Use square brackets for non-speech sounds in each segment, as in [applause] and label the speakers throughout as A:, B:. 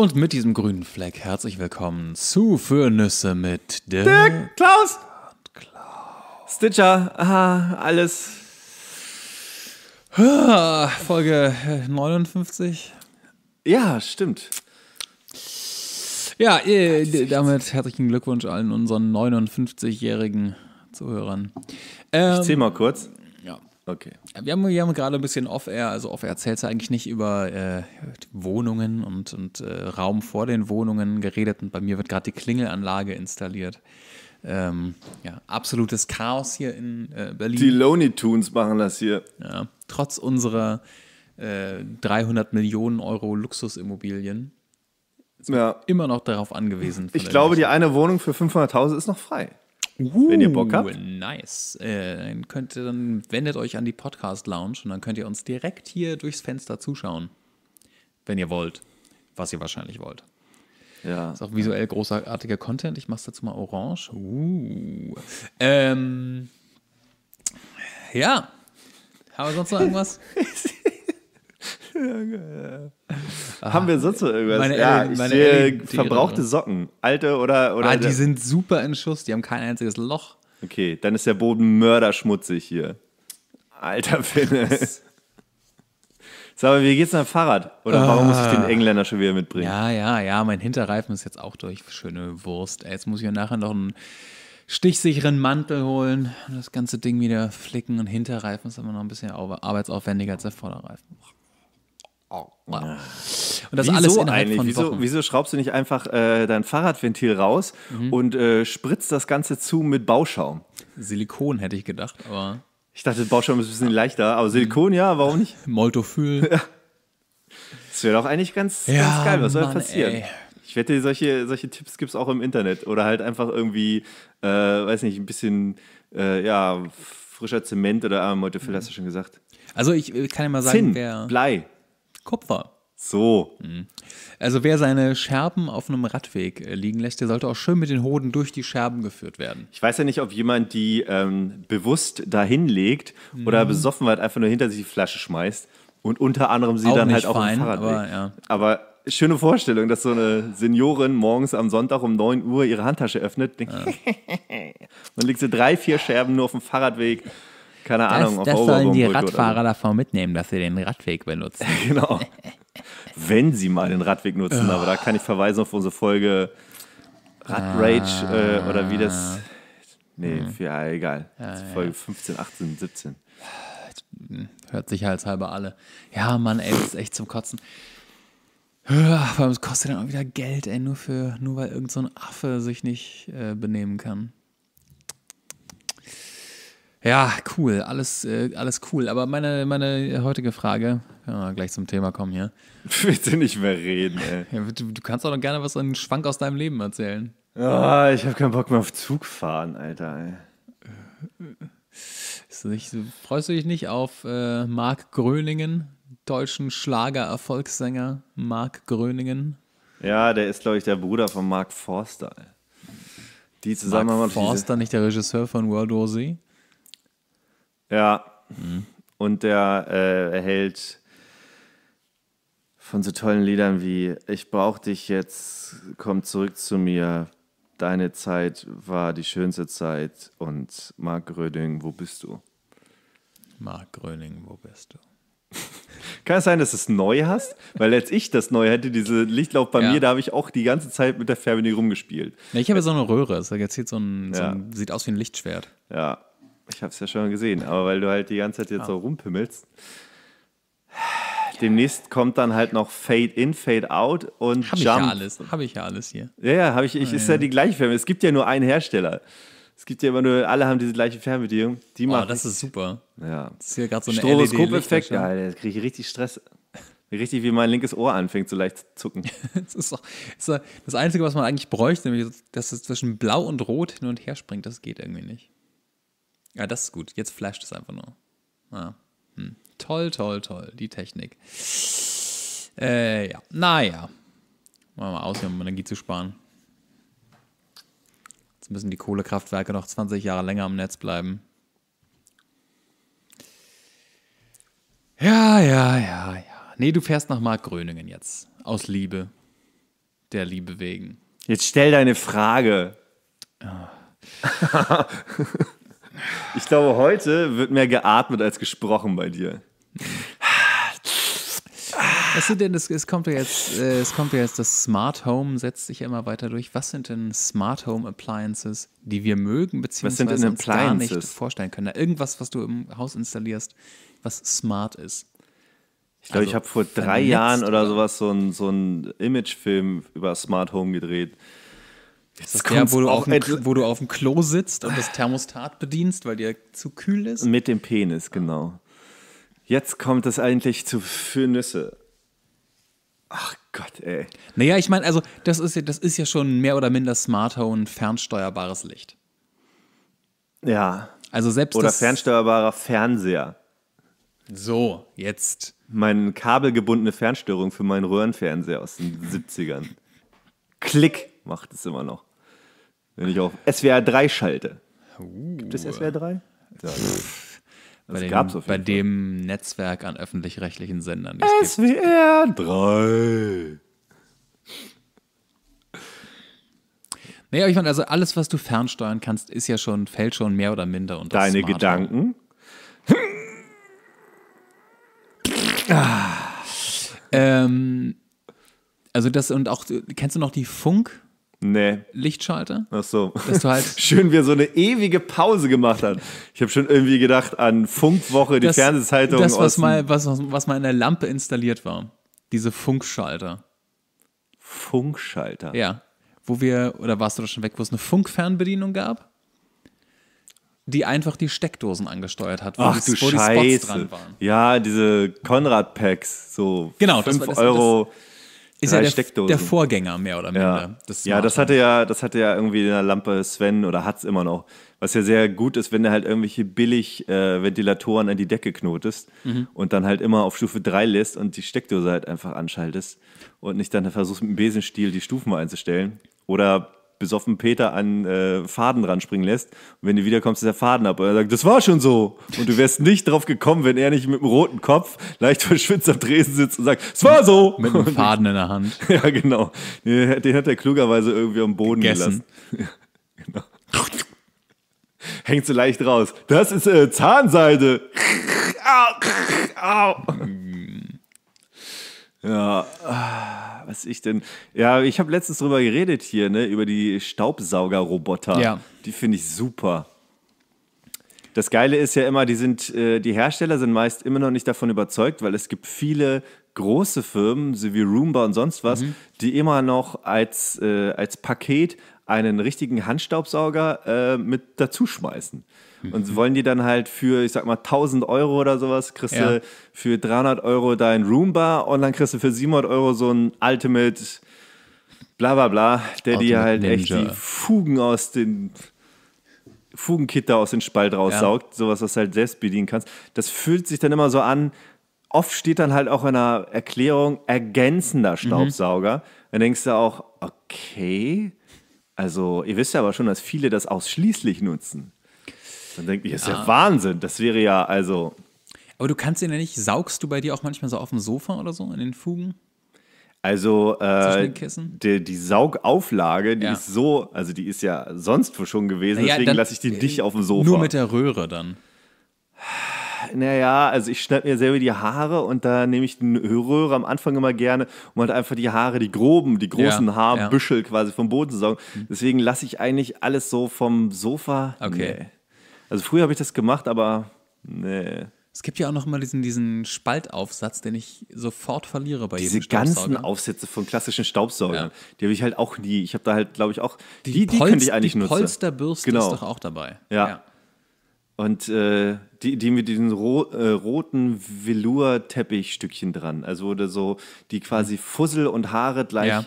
A: Und mit diesem grünen Fleck herzlich willkommen zu Für Nüsse mit Dirk, Dirk Klaus. Klaus. Stitcher, aha, alles. Folge 59. Äh, ja, stimmt. Ja, äh, damit herzlichen Glückwunsch allen unseren 59-jährigen Zuhörern. Ähm, ich zähl ähm, mal kurz. Okay. Äh, wir haben, wir haben gerade ein bisschen off-air, also off-air erzählst du eigentlich nicht über äh, Wohnungen und, und äh, Raum vor den Wohnungen geredet und bei mir wird gerade die Klingelanlage installiert. Ähm, ja, absolutes Chaos hier in äh, Berlin. Die Lonely Tunes machen das hier. Ja, trotz unserer 300 äh, Millionen Euro Luxusimmobilien. Ja. Immer noch darauf angewiesen. Ich glaube, Menschen. die eine Wohnung für 500.000 ist noch frei.
B: Uh, wenn ihr Bock habt.
A: Nice. Äh, dann könnt ihr dann wendet euch an die Podcast Lounge und dann könnt ihr uns direkt hier durchs Fenster zuschauen, wenn ihr wollt, was ihr wahrscheinlich wollt. Ja. Ist auch visuell großartiger Content. Ich mach's dazu mal orange. Uh. Ähm, ja. Haben wir sonst noch irgendwas? [laughs] [laughs] Haben wir sonst noch irgendwas? Meine ja, ich meine sehe verbrauchte Socken.
B: Alte oder. oder ah, die
A: sind super in Schuss. Die haben kein
B: einziges Loch. Okay, dann ist der Boden mörderschmutzig hier. Alter Finnes.
A: Sag mal, wie geht's denn am Fahrrad? Oder ah. warum muss ich den Engländer schon wieder mitbringen? Ja, ja, ja. Mein Hinterreifen ist jetzt auch durch. Schöne Wurst. Jetzt muss ich mir nachher noch einen stichsicheren Mantel holen und das ganze Ding wieder flicken. Und Hinterreifen ist immer noch ein bisschen arbeitsaufwendiger als der Vorderreifen. Oh, und das wieso alles innerhalb von wieso,
B: Wieso schraubst du nicht einfach äh, dein Fahrradventil raus mhm. und äh, spritzt das Ganze zu mit Bauschaum? Silikon hätte ich gedacht, aber. Ich dachte, Bauschaum ist ein bisschen leichter, aber mhm. Silikon, ja, warum nicht? [laughs] Moltophyll. [laughs] das wäre doch eigentlich ganz, ja, ganz geil. Was soll Mann, passieren? Ey. Ich wette, solche, solche Tipps gibt es auch im Internet. Oder halt einfach irgendwie, äh, weiß nicht, ein bisschen, äh, ja, frischer Zement oder ah, Moltophyll, mhm. hast du schon gesagt.
A: Also, ich kann ja mal sagen, Zinn, wer. Blei. Kupfer. So. Mhm. Also wer seine Scherben auf einem Radweg äh, liegen lässt, der sollte auch schön mit den Hoden durch die Scherben geführt werden.
B: Ich weiß ja nicht, ob jemand die ähm, bewusst dahin legt mhm. oder besoffen wird, einfach nur hinter sich die Flasche schmeißt und unter anderem sie auch dann halt auf dem Fahrrad aber, Ja. aber schöne Vorstellung, dass so eine Seniorin morgens am Sonntag um 9 Uhr ihre Handtasche öffnet. Denkt, ja. dann [laughs] legt sie drei, vier Scherben nur auf dem Fahrradweg keine Ahnung, das, auf Das sollen die Radfahrer
A: davon mitnehmen, dass sie den Radweg benutzen. [laughs] genau. Wenn sie mal den Radweg nutzen,
B: aber da kann ich verweisen auf unsere Folge Radrage ah. äh, oder wie das. Nee, hm. ja, egal. Ah, ja, Folge
A: ja. 15, 18, 17. Hört sich halt halber alle. Ja, Mann, ey, das ist echt zum Kotzen. Vor allem, es kostet dann auch wieder Geld, ey, nur, für, nur weil irgendein so ein Affe sich nicht äh, benehmen kann. Ja, cool, alles, äh, alles cool. Aber meine, meine heutige Frage, wir gleich zum Thema kommen hier. [laughs] Bitte nicht mehr reden, ey. Ja, du, du, kannst auch noch gerne was an Schwank aus deinem Leben erzählen. Oh, ich habe keinen Bock mehr auf Zugfahren, Alter, ey. Nicht, freust du dich nicht auf äh, Marc Gröningen, deutschen Schlager-Erfolgssänger Mark Gröningen?
B: Ja, der ist, glaube ich, der Bruder von Mark Forster. Die zusammen Mark haben Forster
A: diese... nicht der Regisseur von World War Z?
B: Ja. Mhm. Und der äh, erhält von so tollen Liedern wie Ich brauch dich jetzt, komm zurück zu mir, deine Zeit war die schönste Zeit und Marc Gröning, wo bist du? Marc Gröning, wo bist du? [laughs] Kann es sein, dass du es neu hast? Weil als ich das neu hätte, diese Lichtlauf bei ja. mir, da habe ich auch die ganze Zeit mit der Fernbedienung rumgespielt.
A: Ja, ich habe so eine Röhre. Es so ein, so ja. sieht aus wie ein Lichtschwert.
B: Ja, ich habe es ja schon gesehen, aber weil du halt die ganze Zeit jetzt ah. so rumpimmelst. Demnächst kommt dann halt noch Fade in, Fade out und hab Jump. Habe ich ja
A: alles, habe ich ja alles hier.
B: Ja, ja, habe ich, ich, ist ja, ja die gleiche Fernbedienung. Es gibt ja nur einen Hersteller. Es gibt ja immer nur, alle haben diese gleiche Fernbedienung. Die oh, das ich. ist super. Ja. Das ist hier gerade so ein Stroboskop-Effekt. Ja,
A: e da kriege ich richtig Stress. Richtig, wie mein linkes Ohr anfängt so leicht zu zucken. [laughs] das, ist auch, das, ist das Einzige, was man eigentlich bräuchte, nämlich, dass es zwischen Blau und Rot hin und her springt, das geht irgendwie nicht. Ja, das ist gut. Jetzt flasht es einfach nur. Ja. Hm. Toll, toll, toll. Die Technik. Äh, ja. Naja. Machen wir mal aus, um Energie zu sparen. Jetzt müssen die Kohlekraftwerke noch 20 Jahre länger am Netz bleiben. Ja, ja, ja, ja. Nee, du fährst nach Markgröningen jetzt. Aus Liebe. Der Liebe wegen. Jetzt stell deine Frage. Ja.
B: Ah. [laughs] Ich glaube, heute wird mehr geatmet als gesprochen bei dir.
A: Was sind denn, es, es kommt ja jetzt, äh, es kommt ja jetzt, das Smart Home setzt sich ja immer weiter durch. Was sind denn Smart Home Appliances, die wir mögen, beziehungsweise uns gar nicht vorstellen können? Irgendwas, was du im Haus installierst, was smart ist. Ich glaube, also, ich habe vor drei Jahren
B: oder, oder sowas so einen so Imagefilm über Smart Home gedreht. Ist das der, wo du, auf dem,
A: wo du auf dem Klo
B: sitzt und das Thermostat bedienst, weil dir zu kühl ist? Mit dem Penis, genau.
A: Jetzt kommt es eigentlich zu für Nüsse. Ach Gott, ey. Naja, ich meine, also das ist, ja, das ist ja schon mehr oder minder smarter und fernsteuerbares Licht.
B: Ja. Also selbst oder fernsteuerbarer Fernseher. So, jetzt. Meine kabelgebundene Fernsteuerung für meinen Röhrenfernseher aus den 70ern. Klick macht es immer noch wenn ich auf SWR 3 schalte. Uh. Gibt es SWR 3? Ja,
A: bei dem, bei dem Netzwerk an öffentlich-rechtlichen Sendern. SWR gibt. 3. Naja, ich meine, also alles, was du fernsteuern kannst, ist ja schon, fällt schon mehr oder minder unter Deine Smartphone. Gedanken? ähm, also das und auch, kennst du noch die Funk? Nee. Lichtschalter. Ach so. Dass du halt [laughs] Schön, wir so
B: eine ewige Pause gemacht haben. Ich habe schon irgendwie gedacht an Funkwoche, die das, Fernsehzeitung. Das, was mal,
A: was, was mal in der Lampe installiert war. Diese Funkschalter. Funkschalter? Ja. Wo wir, oder warst du da schon weg, wo es eine Funkfernbedienung gab? die einfach die Steckdosen angesteuert hat, wo, Ach, die, du wo Scheiße. die Spots dran waren.
B: Ja, diese Konrad-Packs, so genau, 5 das war, das, Euro. Das,
A: ist ja der, Steckdosen. der Vorgänger mehr oder minder. Ja, das, ja das hatte
B: ja, das hatte ja irgendwie in der Lampe Sven oder hat's immer noch. Was ja sehr gut ist, wenn du halt irgendwelche billig äh, Ventilatoren an die Decke knotest mhm. und dann halt immer auf Stufe 3 lässt und die Steckdose halt einfach anschaltest und nicht dann versuchst mit dem Besenstiel die Stufen einzustellen. Oder besoffen Peter an äh, Faden ranspringen lässt. Und wenn du wiederkommst, ist der Faden ab. Und er sagt, das war schon so. Und du wärst nicht drauf gekommen, wenn er nicht mit dem roten Kopf leicht verschwitzt am Tresen sitzt und sagt, es war so. Mit einem Faden in der Hand. [laughs] ja, genau. Den, hat er klugerweise irgendwie am Boden Gegessen. gelassen. [laughs] genau. Hängt so leicht raus. Das ist äh, Zahnseide. [laughs]
C: Au. Au. Mm.
B: Ja was ich denn? Ja, ich habe letztens drüber geredet hier, ne, über die Staubsaugerroboter. Ja. Die finde ich super. Das Geile ist ja immer, die sind, äh, die Hersteller sind meist immer noch nicht davon überzeugt, weil es gibt viele große Firmen, so wie Roomba und sonst was, mhm. die immer noch als, äh, als Paket einen richtigen Handstaubsauger äh, mit dazu schmeißen. Und wollen die dann halt für, ich sag mal, 1000 Euro oder sowas, kriegst ja. du für 300 Euro dein Roomba und dann kriegst du für 700 Euro so ein Ultimate bla bla bla, der Ultimate dir halt Ninja. echt die Fugen aus den Fugenkitter aus dem Spalt raussaugt. Ja. Sowas, was du halt selbst bedienen kannst. Das fühlt sich dann immer so an, oft steht dann halt auch in einer Erklärung ergänzender mhm. Staubsauger. Mhm. Dann denkst du auch, okay, also ihr wisst ja aber schon, dass viele das ausschließlich
A: nutzen. Dann denke ich, das ist ja. ja Wahnsinn. Das wäre ja also. Aber du kannst ihn ja nicht, saugst du bei dir auch manchmal so auf dem Sofa oder so in den Fugen? Also äh,
B: die, die, Saugauflage, die ja. ist so, also die ist ja sonst schon gewesen, naja, deswegen lasse ich die nicht auf dem Sofa. Nur mit
A: der Röhre dann.
B: Naja, also ich schneide mir selber die Haare und da nehme ich den Röhre am Anfang immer gerne, um halt einfach die Haare, die groben, die großen ja, Haarbüschel ja. quasi vom Boden zu saugen. Mhm. Deswegen lasse ich eigentlich alles so vom Sofa.
A: Okay. Nee. Also früher habe ich das gemacht, aber nee. Es gibt ja auch noch mal diesen, diesen Spaltaufsatz, den ich sofort verliere bei Diese jedem Staubsauger. Diese ganzen Aufsätze von klassischen Staubsaugern,
B: ja. die habe ich halt auch nie. Ich habe da halt, glaube ich, auch die, die, die Polst, könnte ich eigentlich die nutzen. Die Polsterbürste genau. ist doch auch dabei. Ja. ja. Und äh, die, die mit diesen ro äh, roten Velour-Teppichstückchen dran, also oder so, die mhm. quasi Fussel und Haare gleich ja.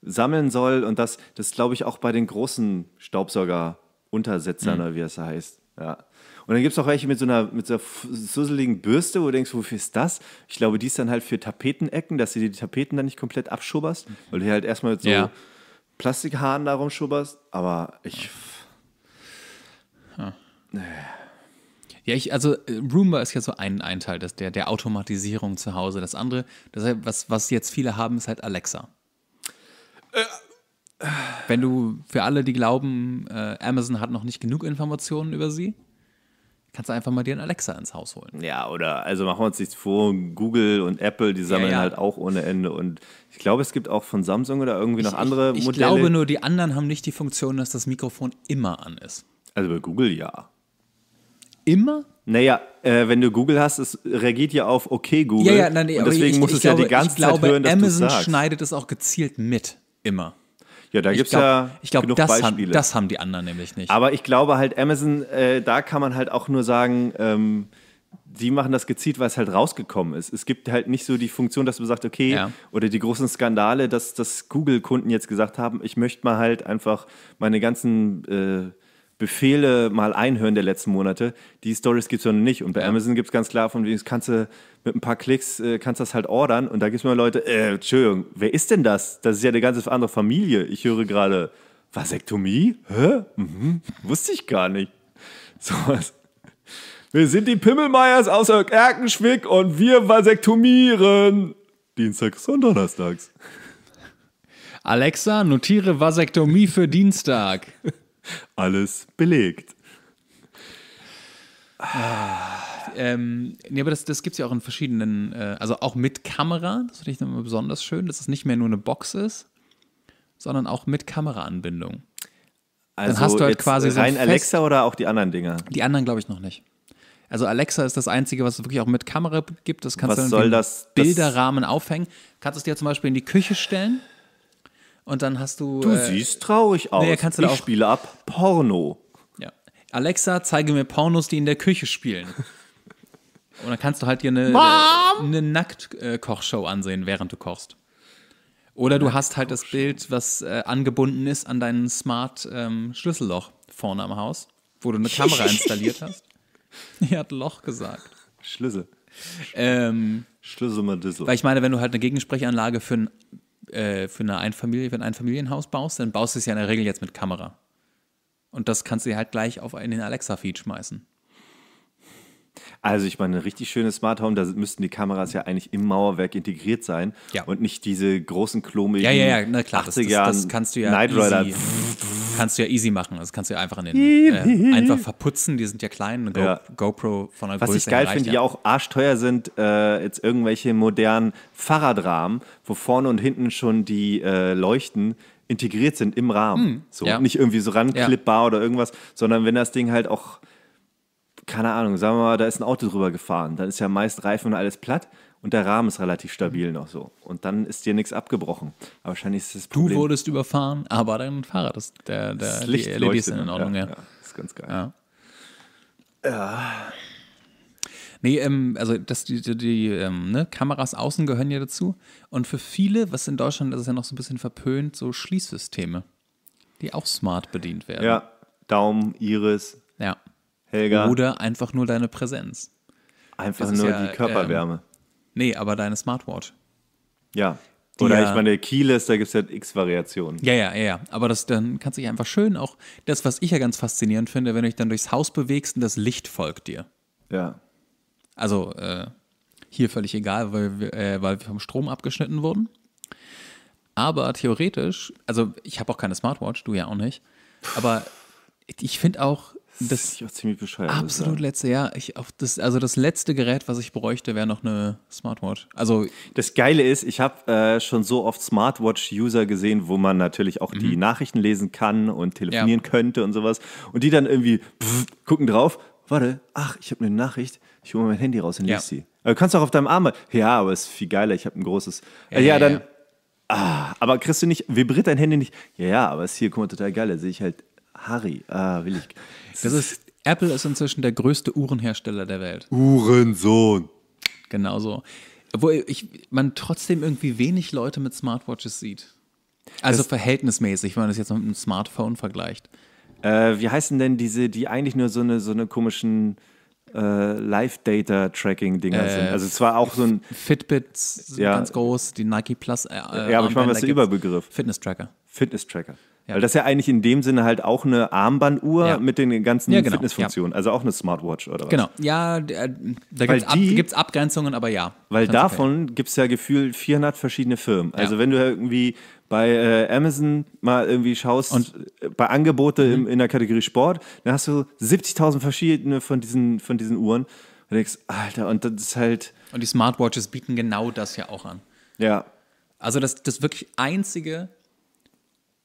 B: sammeln soll. Und das, das glaube ich, auch bei den großen Staubsauger-Untersetzern, mhm. oder wie es heißt. Ja. Und dann gibt es auch welche mit so einer mit so susseligen Bürste, wo du denkst, wofür ist das? Ich glaube, die ist dann halt für Tapetenecken, dass du die Tapeten dann nicht komplett abschubberst, mhm. weil du halt erstmal mit so ja. Plastikhaaren da rumschubberst.
A: Aber ich. Ja. Ja, ich, also Roomba ist ja so ein, ein Teil des, der, der Automatisierung zu Hause. Das andere, das, was, was jetzt viele haben, ist halt Alexa. Äh, wenn du für alle, die glauben, äh, Amazon hat noch nicht genug Informationen über sie, kannst du einfach mal dir einen Alexa ins Haus holen.
B: Ja, oder also machen wir uns nichts vor, Google und Apple, die sammeln ja, ja. halt auch ohne Ende. Und ich glaube, es gibt auch von Samsung oder irgendwie ich, noch andere ich, ich Modelle. Ich glaube
A: nur, die anderen haben nicht die Funktion, dass das Mikrofon immer an ist.
B: Also bei Google ja. Immer? Naja, äh, wenn du Google hast, es reagiert ja
A: auf OK Google. Ja, ja, nein, nee, und deswegen ich, muss es ja glaube, die ganze Zeit glaube, hören, dass Amazon sagst. schneidet es auch gezielt mit. Immer. Ja, da gibt es ja ich glaub, genug das Beispiele. Haben, das haben die anderen nämlich nicht. Aber ich glaube
B: halt, Amazon, äh, da kann man halt auch nur sagen, ähm, die machen das gezielt, weil es halt rausgekommen ist. Es gibt halt nicht so die Funktion, dass man sagt, okay, ja. oder die großen Skandale, dass, dass Google-Kunden jetzt gesagt haben, ich möchte mal halt einfach meine ganzen äh, Befehle mal einhören der letzten Monate, die Stories gibt es ja noch nicht. Und bei ja. Amazon gibt es ganz klar von wegen, kannst du mit ein paar Klicks, äh, kannst das halt ordern. Und da gibt es mal Leute, äh, Entschuldigung, wer ist denn das? Das ist ja eine ganz andere Familie. Ich höre gerade, Vasektomie? Hä? Mhm. Wusste ich gar nicht. [laughs] So was. Wir sind die Pimmelmeiers aus Erkenschwick und
A: wir vasektomieren. Dienstags und Donnerstags. Alexa, notiere Vasektomie für Dienstag. [laughs] Alles belegt. ähm, nee, aber das, das gibt es ja auch in verschiedenen, äh, also auch mit Kamera, das finde ich immer besonders schön, dass es nicht mehr nur eine Box ist, sondern auch mit Kameraanbindung. Also Dann hast du halt quasi rein so Alexa oder auch die anderen Dinger? Die anderen glaube ich noch nicht. Also Alexa ist das Einzige, was es wirklich auch mit Kamera gibt. Das kannst was du dann soll das, Bilderrahmen das? aufhängen. Kannst du es dir zum Beispiel in die Küche stellen und dann hast du. Du äh, siehst traurig aus. Nee, kannst du ich auch, spiele ab Porno. Ja. Alexa, zeige mir Pornos, die in der Küche spielen. Und dann kannst du halt dir eine, Mom! Äh, eine Nacktkochshow ansehen, während du kochst. Oder du hast halt das Bild, was äh, angebunden ist an deinen Smart ähm, Schlüsselloch vorne am Haus, wo du eine Kamera [laughs] installiert hast. [laughs] Er hat Loch gesagt. Schlüssel. Ähm, Schlüssel mal Weil ich meine, wenn du halt eine Gegensprechanlage für ein äh, für eine Einfamilie, wenn ein Familienhaus baust, dann baust du es ja in der Regel jetzt mit Kamera. Und das kannst du dir halt gleich auf in den Alexa-Feed schmeißen.
B: Also ich meine, ein richtig schönes Smart Home, da müssten die Kameras ja eigentlich im Mauerwerk integriert sein ja. und nicht diese großen, klomigen ja, ja, ja, na klar, das, das, das kannst du ja Night Rider. Easy
A: kannst du ja easy machen. Das kannst du ja einfach in den äh, [laughs] einfach verputzen. Die sind ja klein. Go, ja. GoPro von der Was Größe ich geil finde, ja. die auch arschteuer sind,
B: äh, jetzt irgendwelche modernen Fahrradrahmen, wo vorne und hinten schon die äh, Leuchten integriert sind im Rahmen. Mhm. so ja. nicht irgendwie so ranklippbar oder irgendwas, sondern wenn das Ding halt auch keine Ahnung, sagen wir mal, da ist ein Auto drüber gefahren, dann ist ja meist Reifen und alles platt und der Rahmen ist relativ mhm. stabil noch so. Und dann ist dir nichts abgebrochen. Aber wahrscheinlich ist das
A: Problem. Du wurdest überfahren, aber dein Fahrrad ist der, der das Licht die e ist in Ordnung, ja, ja. ja. Ist ganz geil. Ja. ja. Nee, ähm, also das, die, die, die ähm, ne? Kameras außen gehören ja dazu. Und für viele, was in Deutschland das ist ja noch so ein bisschen verpönt, so Schließsysteme, die auch smart
B: bedient werden. Ja, Daumen, Iris. Ja. Helga.
A: Oder einfach nur deine Präsenz. Einfach nur ja, die Körperwärme. Ähm, Nee, aber deine Smartwatch.
B: Ja. Oder ich äh, meine, Keyless, da gibt es ja x Variationen. Ja,
A: ja, ja, ja. Aber das, dann kannst du dich einfach schön auch, das, was ich ja ganz faszinierend finde, wenn du dich dann durchs Haus bewegst und das Licht folgt dir. Ja. Also äh, hier völlig egal, weil wir, äh, weil wir vom Strom abgeschnitten wurden. Aber theoretisch, also ich habe auch keine Smartwatch, du ja auch nicht. Aber ich finde auch, das ist ziemlich bescheuert. Absolut letzte, ja. Ich, auf das, also das letzte Gerät, was ich bräuchte, wäre noch eine Smartwatch.
B: Also das Geile ist, ich habe äh, schon so oft Smartwatch-User gesehen, wo man natürlich auch mhm. die Nachrichten lesen kann und telefonieren ja. könnte und sowas. Und die dann irgendwie pff, gucken drauf, warte, ach, ich habe eine Nachricht, ich hole mein Handy raus und lese sie. du kannst auch auf deinem Arm. Halt, ja, aber ist viel geiler, ich habe ein großes. Äh, ja, ja dann. Ah, aber kriegst du nicht, vibriert dein Handy nicht? Ja, ja, aber ist hier, guck mal, total geil. Da sehe ich halt Harry. Ah, will ich. Das ist,
A: Apple ist inzwischen der größte Uhrenhersteller der Welt. Uhrensohn. Genau so. Obwohl ich, man trotzdem irgendwie wenig Leute mit Smartwatches sieht. Also das, verhältnismäßig, wenn man das jetzt mit einem Smartphone vergleicht. Äh, wie heißen denn diese, die
B: eigentlich nur so eine, so eine komischen äh, Live-Data-Tracking-Dinger äh, sind? Also zwar
A: auch so ein. Fitbits sind ja, ganz groß, die Nike Plus. Äh, ja, aber ich äh, meine, was ist der Überbegriff? Fitness-Tracker. Fitness-Tracker.
B: Weil das ja eigentlich in dem Sinne halt auch eine Armbanduhr ja. mit den ganzen ja, genau. Fitnessfunktionen, also
A: auch eine Smartwatch oder was? Genau, ja, äh, da gibt es Ab, Abgrenzungen, aber ja. Weil davon
B: okay. gibt es ja gefühlt 400 verschiedene Firmen. Also wenn du irgendwie bei äh, Amazon mal irgendwie schaust, Und, äh, bei Angebote im, mhm. in der Kategorie Sport, dann hast du
A: 70.000 verschiedene von diesen, von diesen Uhren. Und denkst, Alter, und das ist halt. Und die Smartwatches bieten genau das ja auch an. Ja. Also das, das wirklich einzige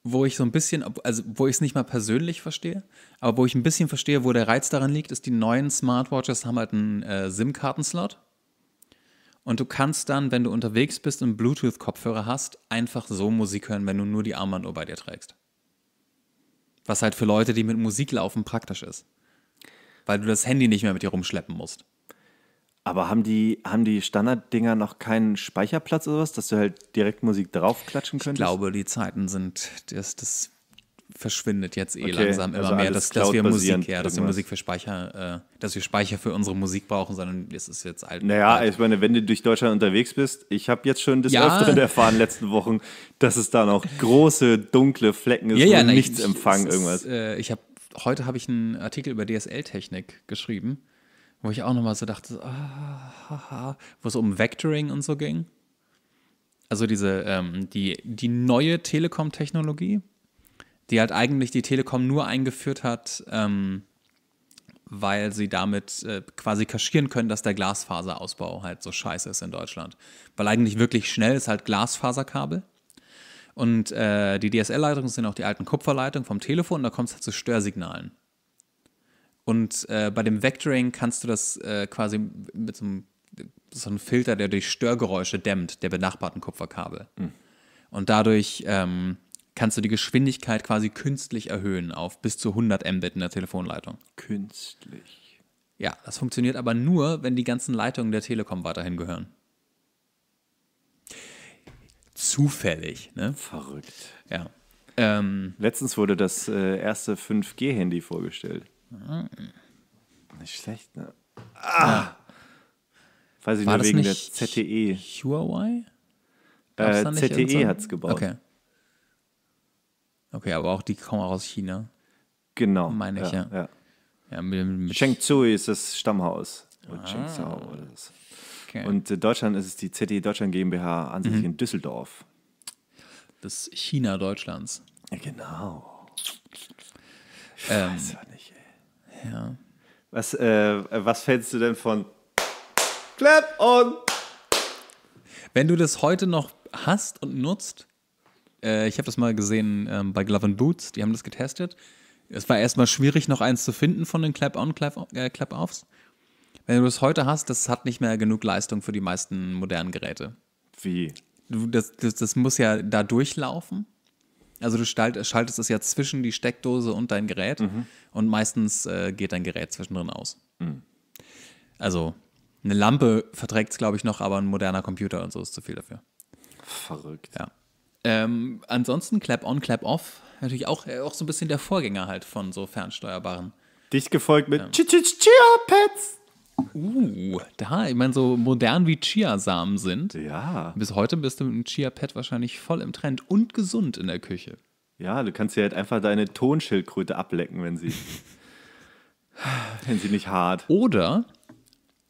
A: wo ich so ein bisschen, also wo ich es nicht mal persönlich verstehe, aber wo ich ein bisschen verstehe, wo der Reiz daran liegt, ist, die neuen Smartwatches haben halt einen äh, SIM-Kartenslot. Und du kannst dann, wenn du unterwegs bist und Bluetooth-Kopfhörer hast, einfach so Musik hören, wenn du nur die Armbanduhr bei dir trägst. Was halt für Leute, die mit Musik laufen, praktisch ist. Weil du das Handy nicht mehr mit dir rumschleppen musst. Aber haben die, haben die
B: Standarddinger noch keinen Speicherplatz oder was, dass du halt direkt Musik draufklatschen könntest? Ich glaube, die
A: Zeiten sind, das, das verschwindet jetzt eh okay, langsam immer also mehr, dass, dass wir Musik, ja, dass wir Musik für Speicher, äh, dass wir Speicher für unsere Musik brauchen, sondern es ist jetzt alt. Naja, alt. ich meine,
B: wenn du durch Deutschland unterwegs bist, ich habe jetzt schon des ja. Öfteren erfahren letzten Wochen, dass es da noch große dunkle Flecken ist, ja, ja, nichts empfangen irgendwas.
A: Ist, äh, ich habe heute habe ich einen Artikel über DSL-Technik geschrieben wo ich auch nochmal so dachte, so, ah, haha, wo es um Vectoring und so ging. Also diese, ähm, die, die neue Telekom-Technologie, die halt eigentlich die Telekom nur eingeführt hat, ähm, weil sie damit äh, quasi kaschieren können, dass der Glasfaserausbau halt so scheiße ist in Deutschland. Weil eigentlich wirklich schnell ist halt Glasfaserkabel. Und äh, die DSL-Leitungen sind auch die alten Kupferleitungen vom Telefon, da kommt es halt zu Störsignalen. Und äh, bei dem Vectoring kannst du das äh, quasi mit so einem, so einem, Filter, der durch Störgeräusche dämmt, der benachbarten Kupferkabel. Mhm. Und dadurch ähm, kannst du die Geschwindigkeit quasi künstlich erhöhen auf bis zu 100 Mbit in der Telefonleitung. Künstlich. Ja, das funktioniert aber nur, wenn die ganzen Leitungen der Telekom weiterhin gehören. Zufällig, ne? Verrückt.
B: Ja. Ähm, Letztens wurde das äh, erste 5G-Handy vorgestellt. Nicht schlecht, ne? Ah! Ja. Weiß ich War nur wegen der
A: ZTE. Huawei? Äh, ZTE hat es gebaut. Okay. Okay, aber auch die kommen aus China. Genau. Meine ich, ja. ja. ja.
B: ja mit, mit Shenzhou ist das Stammhaus. Ah. oder so. Okay. Und in äh, Deutschland ist es die ZTE Deutschland GmbH ansässig mhm. in Düsseldorf. Das China Deutschlands. Ja, genau. Ich ähm, weiß ja nicht.
A: Ja. Was, äh, was fällst du denn von
B: Clap on?
A: Wenn du das heute noch hast und nutzt, äh, ich habe das mal gesehen ähm, bei Glove and Boots, die haben das getestet. Es war erstmal schwierig, noch eins zu finden von den Clap-on, Clap-offs. Äh, Wenn du das heute hast, das hat nicht mehr genug Leistung für die meisten modernen Geräte. Wie? Du, das, das, das muss ja da durchlaufen also du schaltest es ja zwischen die Steckdose und dein Gerät mhm. und meistens äh, geht dein Gerät zwischendrin aus. Mhm. Also eine Lampe verträgt es, glaube ich, noch, aber ein moderner Computer und so ist zu viel dafür. Verrückt. Ja. Ähm, ansonsten Clap-on, Clap-off, natürlich auch, äh, auch so ein bisschen der Vorgänger halt von so fernsteuerbaren. Dich gefolgt mit ja. Ähm.
C: Chia-Pads.
A: Uh, da, ich meine, so modern wie Chiasamen sind. Ja. Bis heute bist du mit einem Chia-Pad wahrscheinlich voll im Trend und gesund in der Küche. Ja, du kannst dir halt einfach deine Tonschildkröte ablecken, wenn sie, [laughs] wenn sie nicht hart. Oder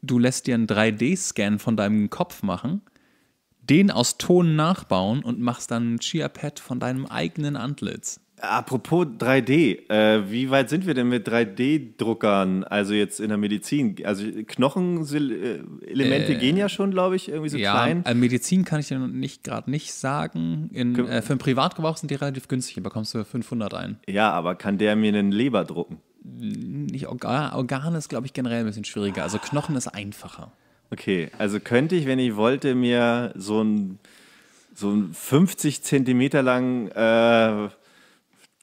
A: du lässt dir einen 3D-Scan von deinem Kopf machen, den aus Ton nachbauen und machst dann ein Chia-Pad von deinem eigenen Antlitz.
B: Apropos 3D, äh, wie weit sind wir denn mit 3D-Druckern, also jetzt in der Medizin? Also Knochenelemente äh, gehen ja schon, glaube ich, irgendwie so ja, klein. Äh,
A: Medizin kann ich dir nicht gerade nicht sagen. In, äh, für den Privatgebrauch sind die relativ günstig, da bekommst du 500 ein.
B: Ja, aber kann der mir einen Leber drucken?
A: Nicht Organ, Organe ist, glaube ich, generell ein bisschen schwieriger. Also Knochen ist einfacher.
B: Okay, also könnte ich, wenn ich wollte, mir so ein so einen 50 Zentimeter langen äh,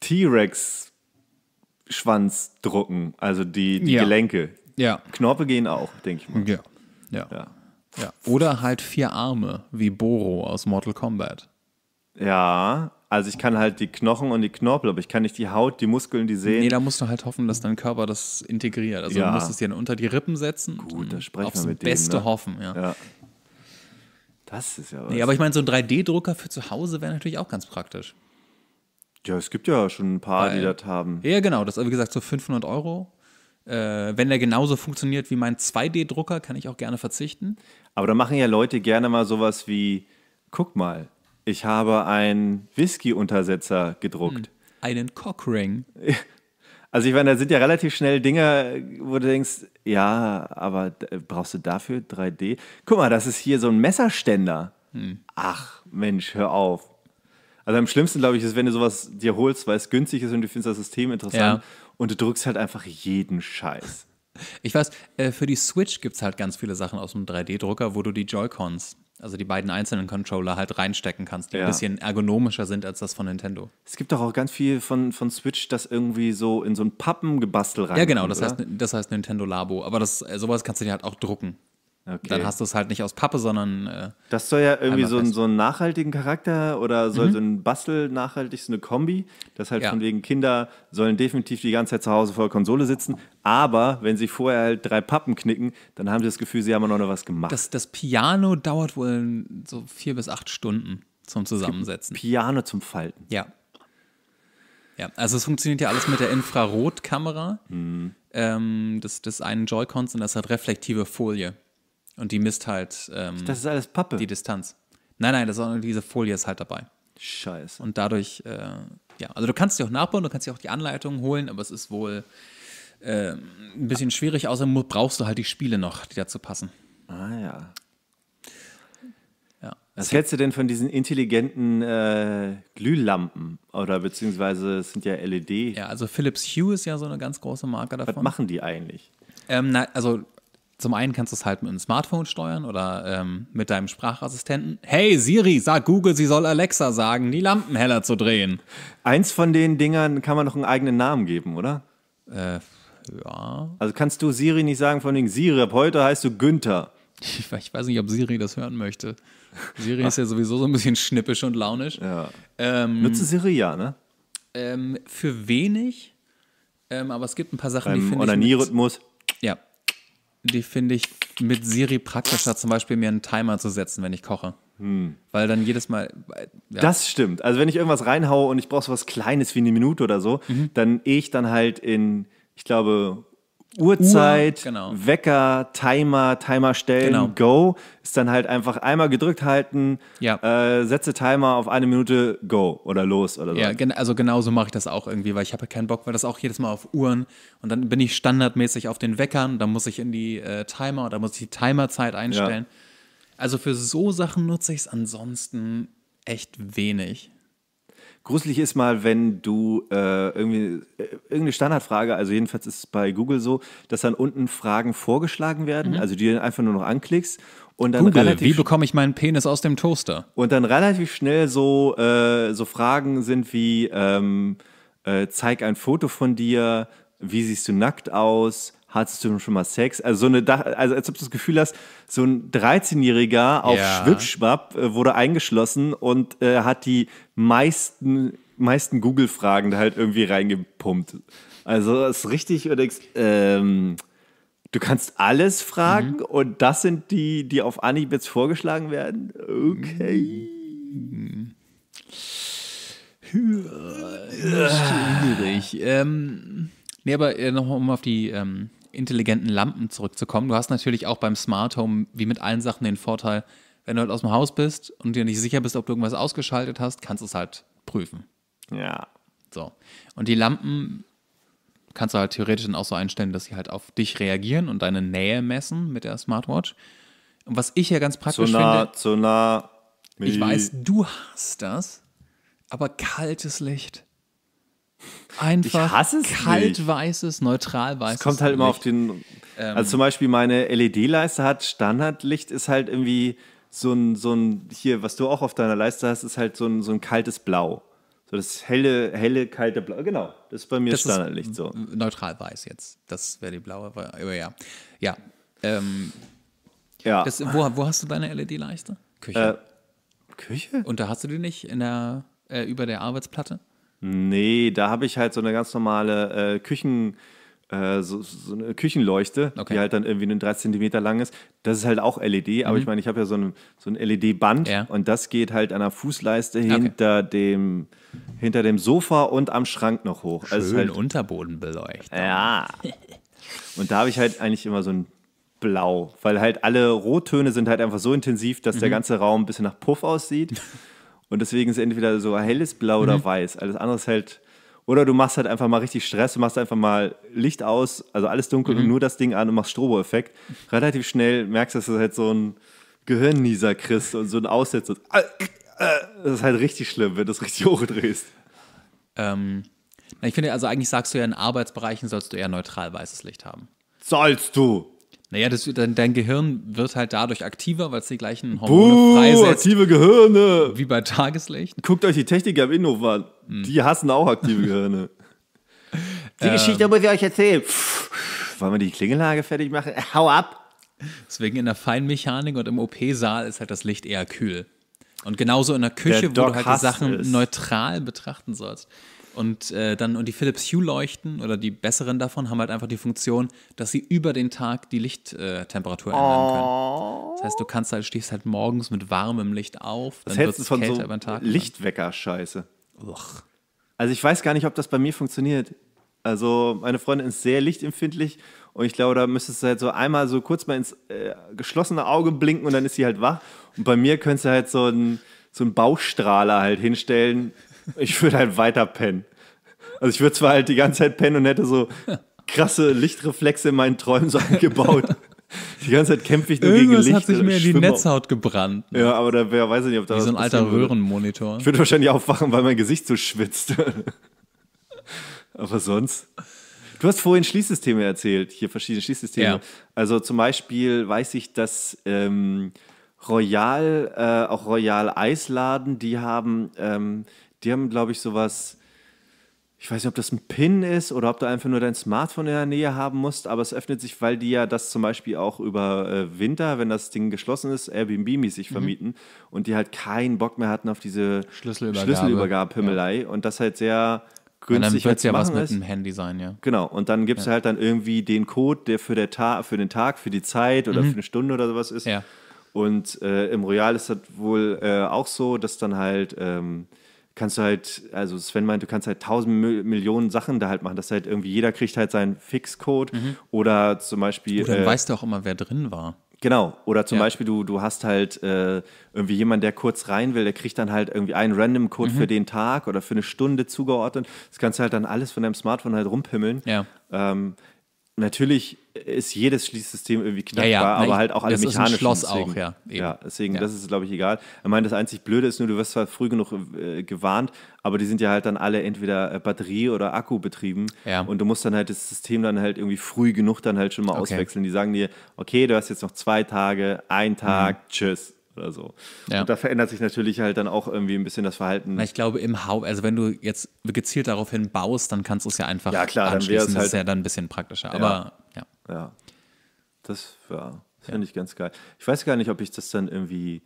B: T-Rex-Schwanz drucken, also die, die ja. Gelenke. Ja. Knorpe gehen auch, denke ich mal. Ja. ja. Ja.
A: ja. Oder halt vier Arme, wie Boro aus Mortal Kombat.
B: Ja, also ich kann halt die Knochen und die Knorpel, aber ich kann nicht die Haut, die Muskeln, die Sehnen. Nee,
A: da musst du halt hoffen, dass dein Körper das integriert. Also ja. du musst es dir dann unter die Rippen setzen. Gut, da sprechen aufs wir mit dem. Beste ne? hoffen, ja. ja.
B: Das ist ja was. Nee, aber ich meine,
A: so ein 3D-Drucker für zu Hause wäre natürlich auch ganz praktisch. Ja, es gibt ja schon ein paar, Weil, die das haben. Ja, genau. Das ist, wie gesagt, so 500 Euro. Äh, wenn der genauso funktioniert wie mein 2D-Drucker, kann ich auch gerne verzichten. Aber da
B: machen ja Leute gerne mal sowas wie: guck mal, ich habe einen Whisky-Untersetzer gedruckt. Hm, einen Cockring. [laughs] Also ich meine, da sind ja relativ schnell Dinge, wo du denkst, ja, aber brauchst du dafür 3D? Guck mal, das ist hier so ein Messerständer. Hm. Ach, Mensch, hör auf. Also am schlimmsten, glaube ich, ist, wenn du sowas dir holst, weil es günstig ist und du findest das System interessant ja. und du drückst halt einfach jeden
A: Scheiß. Ich weiß, äh, für die Switch gibt es halt ganz viele Sachen aus dem 3D-Drucker, wo du die Joy-Cons, also die beiden einzelnen Controller, halt reinstecken kannst, die ja. ein bisschen ergonomischer sind als das von Nintendo. Es gibt doch auch ganz viel von, von Switch, das irgendwie so in so ein Pappengebastel rein. Ja, genau, das heißt, das heißt, Nintendo Labo. Aber das, äh, sowas kannst du dir halt auch drucken. Okay. Dann hast du es halt nicht aus Pappe, sondern. Äh,
B: das soll ja irgendwie so, ein, so einen nachhaltigen Charakter oder soll mhm. so ein Bastel nachhaltig, so eine Kombi. Das halt ja. von wegen Kinder sollen definitiv die ganze Zeit zu Hause vor der Konsole sitzen. Aber wenn sie vorher halt drei Pappen knicken, dann haben sie das Gefühl, sie haben noch was gemacht. Das,
A: das Piano dauert wohl so vier bis acht Stunden zum Zusammensetzen. Piano zum Falten. Ja. Ja, also es funktioniert ja alles mit der Infrarotkamera mhm. ähm, des, des einen Joy-Cons und das hat reflektive Folie und die misst halt. Ähm, das ist alles Pappe. Die Distanz. Nein, nein, das ist diese Folie ist halt dabei. Scheiße. Und dadurch, äh, ja, also du kannst sie auch nachbauen, du kannst dir auch die Anleitung holen, aber es ist wohl äh, ein bisschen schwierig, außerdem brauchst du halt die Spiele noch, die dazu passen. Ah ja.
B: ja. Was hältst du denn von diesen intelligenten äh, Glühlampen?
A: Oder beziehungsweise es sind ja LED. Ja, also Philips Hue ist ja so eine ganz große Marke davon. Was machen die eigentlich? Ähm, na, also zum einen kannst du es halt mit einem Smartphone steuern oder ähm, mit deinem Sprachassistenten. Hey Siri, sag Google, sie soll Alexa sagen, die Lampen heller zu
B: drehen. Eins von den Dingern kann man noch einen eigenen Namen geben, oder? Äh,
A: ja. Also kannst du Siri nicht sagen von wegen Siri, ab heute heißt du Günther. Ich, weiß nicht, ob Siri das hören möchte. Siri [laughs] ist ja sowieso so ein bisschen schnippisch und launisch. Ja. Ähm, Nutze Siri ja, ne? Ähm, für wenig, ähm, aber es gibt ein paar Sachen, Beim die finde ich. Onanierhythmus. Mit, die finde ich mit Siri praktischer, zum Beispiel mir einen Timer zu setzen, wenn ich koche. Hm. Weil dann jedes Mal. Äh,
B: ja. Das stimmt. Also, wenn ich irgendwas reinhaue und ich brauche so was Kleines wie eine Minute oder so, mhm. dann ehe ich dann halt in, ich glaube, Uhrzeit, Uhr, genau. Wecker, Timer, Timer stellen, genau. Go. Ist dann halt einfach einmal gedrückt halten, ja. äh, setze Timer auf eine Minute, Go oder los oder so. Ja, gen
A: also genauso mache ich das auch irgendwie, weil ich habe ja keinen Bock, weil das auch jedes Mal auf Uhren und dann bin ich standardmäßig auf den Weckern, dann muss ich in die äh, Timer oder muss ich die Timerzeit einstellen. Ja. Also für so Sachen nutze ich es ansonsten echt wenig.
B: Gruselig ist mal, wenn du äh, irgendwie äh, irgendeine Standardfrage, also jedenfalls ist es bei Google so, dass dann unten Fragen vorgeschlagen werden, mhm. also die du einfach nur noch anklickst und dann Google, relativ wie
A: bekomme ich meinen Penis aus dem Toaster?
B: Und dann relativ schnell so äh, so Fragen sind wie ähm, äh, zeig ein Foto von dir, wie siehst du nackt aus, hattest du schon mal Sex? Also so eine, also als ob du das Gefühl hast, so ein 13-Jähriger auf ja. Schwipschwapp äh, wurde eingeschlossen und äh, hat die meisten, meisten Google-Fragen da halt irgendwie reingepumpt. Also das ist richtig, oder ähm, Du kannst alles fragen mhm. und das sind die, die auf Anhieb jetzt
A: vorgeschlagen werden. Okay. Mhm. Hm. Hm. Schwierig. Ähm, nee, aber äh, nochmal um auf die ähm, intelligenten Lampen zurückzukommen. Du hast natürlich auch beim Smart Home, wie mit allen Sachen, den Vorteil, wenn du halt aus dem Haus bist und dir nicht sicher bist, ob du irgendwas ausgeschaltet hast, kannst du es halt prüfen. Ja. So. Und die Lampen kannst du halt theoretisch dann auch so einstellen, dass sie halt auf dich reagieren und deine Nähe messen mit der Smartwatch. Und was ich ja ganz praktisch zu nah, finde. Zu nah. Ich weiß, du hast das, aber kaltes Licht einfach kaltweißes, neutralweißes. weißes. Es kommt halt Licht. immer auf den. Ähm. also zum
B: Beispiel meine LED-Leiste hat Standardlicht, ist halt irgendwie so ein, so ein, hier, was du auch auf deiner Leiste hast, ist halt so ein, so ein kaltes Blau.
A: So das helle, helle, kalte Blau. Genau, das ist bei mir das Standardlicht so. Neutral weiß jetzt. Das wäre die blaue, aber ja. Ja. Ähm, ja. Das, wo, wo hast du deine LED-Leiste? Küche. Äh, Küche? Und da hast du die nicht in der, äh, über der Arbeitsplatte?
B: Nee, da habe ich halt so eine ganz normale äh, Küchen. Äh, so, so, eine Küchenleuchte, okay. die halt dann irgendwie nur 3 cm lang ist. Das ist halt auch LED, aber mhm. ich meine, ich habe ja so ein, so ein LED-Band ja. und das geht halt an der Fußleiste okay. hinter, dem, hinter dem Sofa und am Schrank noch hoch. Also Schön also halt, Unterboden beleuchtet. Ja. Und da habe ich halt eigentlich immer so ein Blau, weil halt alle Rottöne sind halt einfach so intensiv, dass mhm. der ganze Raum ein bisschen nach Puff aussieht. [laughs] Und deswegen ist entweder so helles Blau mhm. oder weiß. Alles andere ist halt. Oder du machst halt einfach mal richtig Stress, du machst einfach mal Licht aus, also alles dunkel mhm. und nur das Ding an und machst Strobo-Effekt. Relativ schnell merkst du, dass du halt so ein
A: Gehirnnieser kriegst und so ein Aussetzer. Das ist halt richtig schlimm, wenn du es richtig [laughs] hochdrehst. Ähm, na, ich finde, also eigentlich sagst du ja, in Arbeitsbereichen sollst du eher neutral weißes Licht haben. Sollst du! Naja, das, dein, dein Gehirn wird halt dadurch aktiver, weil es die gleichen Hormone Buh, freisetzt. aktive Gehirne! Wie bei Tageslicht. Guckt euch die Techniker im Innov an. Hm. Die hassen auch aktive Gehirne. [laughs] die ähm, Geschichte muss ich euch erzählen. Pff, wollen wir die Klingelage fertig machen? Hau ab! Deswegen in der Feinmechanik und im OP-Saal ist halt das Licht eher kühl. Und genauso in der Küche, der wo du halt die Sachen ist. neutral betrachten sollst. Und, äh, dann, und die Philips Hue Leuchten oder die besseren davon haben halt einfach die Funktion, dass sie über den Tag die Lichttemperatur äh, ändern können. Das heißt, du kannst halt, stehst halt morgens mit warmem Licht auf, dann hältst es kälter so über den Tag.
B: Lichtwecker-Scheiße. Also ich weiß gar nicht, ob das bei mir funktioniert. Also meine Freundin ist sehr lichtempfindlich und ich glaube, da müsstest du halt so einmal so kurz mal ins äh, geschlossene Auge blinken und dann ist sie halt wach. Und bei mir könntest du halt so einen, so Bauchstrahler halt hinstellen, ich würde halt weiter pennen. Also ich würde zwar halt die ganze Zeit pennen und hätte so krasse Lichtreflexe in meinen Träumen so [laughs] eingebaut. Die ganze Zeit kämpfe ich nur Irgendwas gegen Licht. Irgendwas hat sich mir die Netzhaut
A: gebrannt. Ne? Ja,
B: aber da wär, weiß ich nicht, ob da Wie so ein alter
A: Röhrenmonitor. Ich würde
B: wahrscheinlich aufwachen, weil mein Gesicht so schwitzt. [laughs] aber sonst. Du hast vorhin Schließsysteme erzählt, hier verschiedene Schließsysteme. Ja. Also zum Beispiel weiß ich, dass ähm, Royal, äh, auch Royal Eisladen, die haben ähm, die haben, glaube ich, sowas. Ich weiß nicht, ob das ein Pin ist oder ob du einfach nur dein Smartphone in der Nähe haben musst, aber es öffnet sich, weil die ja das zum Beispiel auch über äh, Winter, wenn das Ding geschlossen ist, Airbnb-mäßig mhm. vermieten und die halt keinen Bock mehr hatten auf diese Schlüsselübergabe, Schlüsselübergabe-Himmelei ja. und das halt sehr
A: günstig ja, dann halt ja was mit dem Handy sein, ja.
B: Genau, und dann gibst ja. du halt dann irgendwie den Code, der für, der Ta für den Tag, für die Zeit oder mhm. für eine Stunde oder sowas ist. Ja. Und äh, im Royal ist das wohl äh, auch so, dass dann halt ähm, kannst du halt, also Sven meint, du kannst halt tausend Millionen Sachen da halt machen, dass halt irgendwie jeder kriegt halt seinen Fixcode mhm. oder zum Beispiel. Oder dann äh, weißt
A: du auch immer, wer drin war.
B: Genau, oder zum ja. Beispiel du, du hast halt äh, irgendwie jemand, der kurz rein will, der kriegt dann halt irgendwie einen random Code mhm. für den Tag oder für eine Stunde zugeordnet. Das kannst du halt dann alles von deinem Smartphone halt rumpimmeln. Ja. Ähm, natürlich ist jedes Schließsystem irgendwie knackbar, ja, ja. aber ne, halt auch alle das mechanischen. Ist Schloss deswegen, auch, ja. Eben. Ja, deswegen, ja. das ist, glaube ich, egal. Ich meine, das einzig Blöde ist nur, du wirst zwar früh genug äh, gewarnt, aber die sind ja halt dann alle entweder äh, Batterie- oder Akku betrieben ja. und du musst dann halt das System dann halt irgendwie früh genug dann halt schon mal okay. auswechseln. Die sagen dir, okay, du hast jetzt noch zwei Tage, ein Tag, mhm. tschüss
A: oder so. Ja. Und da verändert sich natürlich halt dann auch irgendwie ein bisschen das Verhalten. Na, ich glaube, im Haupt, also wenn du jetzt gezielt darauf hin baust, dann kannst du es ja einfach ja, klar, anschließen. Dann halt, das ist ja dann ein bisschen praktischer. Aber
B: ja. Ja. ja. Das, ja, das finde ich ganz geil. Ich weiß gar nicht, ob ich das dann
A: irgendwie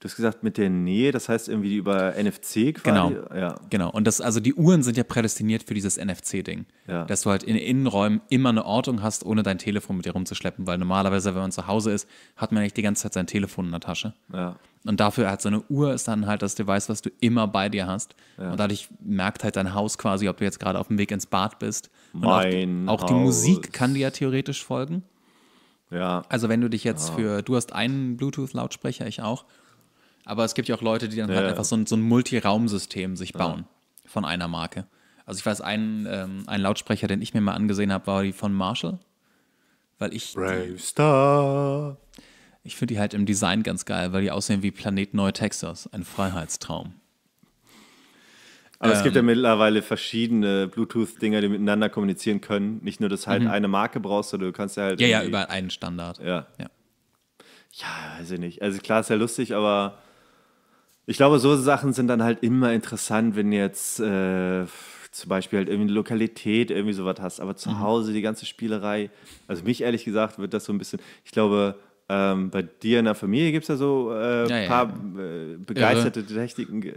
A: Du hast gesagt, mit der Nähe, das heißt irgendwie über NFC quasi. Genau. Ja. Genau. Und das, also die Uhren sind ja prädestiniert für dieses NFC-Ding. Ja. Dass du halt in Innenräumen immer eine Ortung hast, ohne dein Telefon mit dir rumzuschleppen, weil normalerweise, wenn man zu Hause ist, hat man nicht die ganze Zeit sein Telefon in der Tasche. Ja. Und dafür hat so eine Uhr ist dann halt das Device, was du immer bei dir hast. Ja. Und dadurch merkt halt dein Haus quasi, ob du jetzt gerade auf dem Weg ins Bad bist. Und mein auch, auch die Musik kann dir ja theoretisch folgen. Ja. Also wenn du dich jetzt ah. für, du hast einen Bluetooth-Lautsprecher, ich auch. Aber es gibt ja auch Leute, die dann halt ja. halt einfach so ein, so ein Multiraumsystem sich bauen ja. von einer Marke. Also ich weiß, ein, ähm, ein Lautsprecher, den ich mir mal angesehen habe, war die von Marshall. Weil ich. Brave Star. Ich finde die halt im Design ganz geil, weil die aussehen wie Planet Neu Texas, ein Freiheitstraum. Aber ähm, es
B: gibt ja ähm, mittlerweile verschiedene Bluetooth-Dinger, die miteinander kommunizieren können. Nicht nur, dass halt mhm. eine Marke brauchst, sondern du kannst ja halt. Ja, ja, über einen Standard. ja. Ja, weiß ich nicht. Also klar ist ja lustig, aber ich glaube, so Sachen sind dann halt immer interessant, wenn jetzt äh, zum Beispiel halt irgendwie eine Lokalität, irgendwie sowas hast, aber zu mhm. Hause die ganze Spielerei. Also mich ehrlich gesagt wird das so ein bisschen, ich glaube, ähm, bei dir in der Familie gibt es ja so äh, ein ja, paar ja. Äh, begeisterte Irre. Techniken. Äh,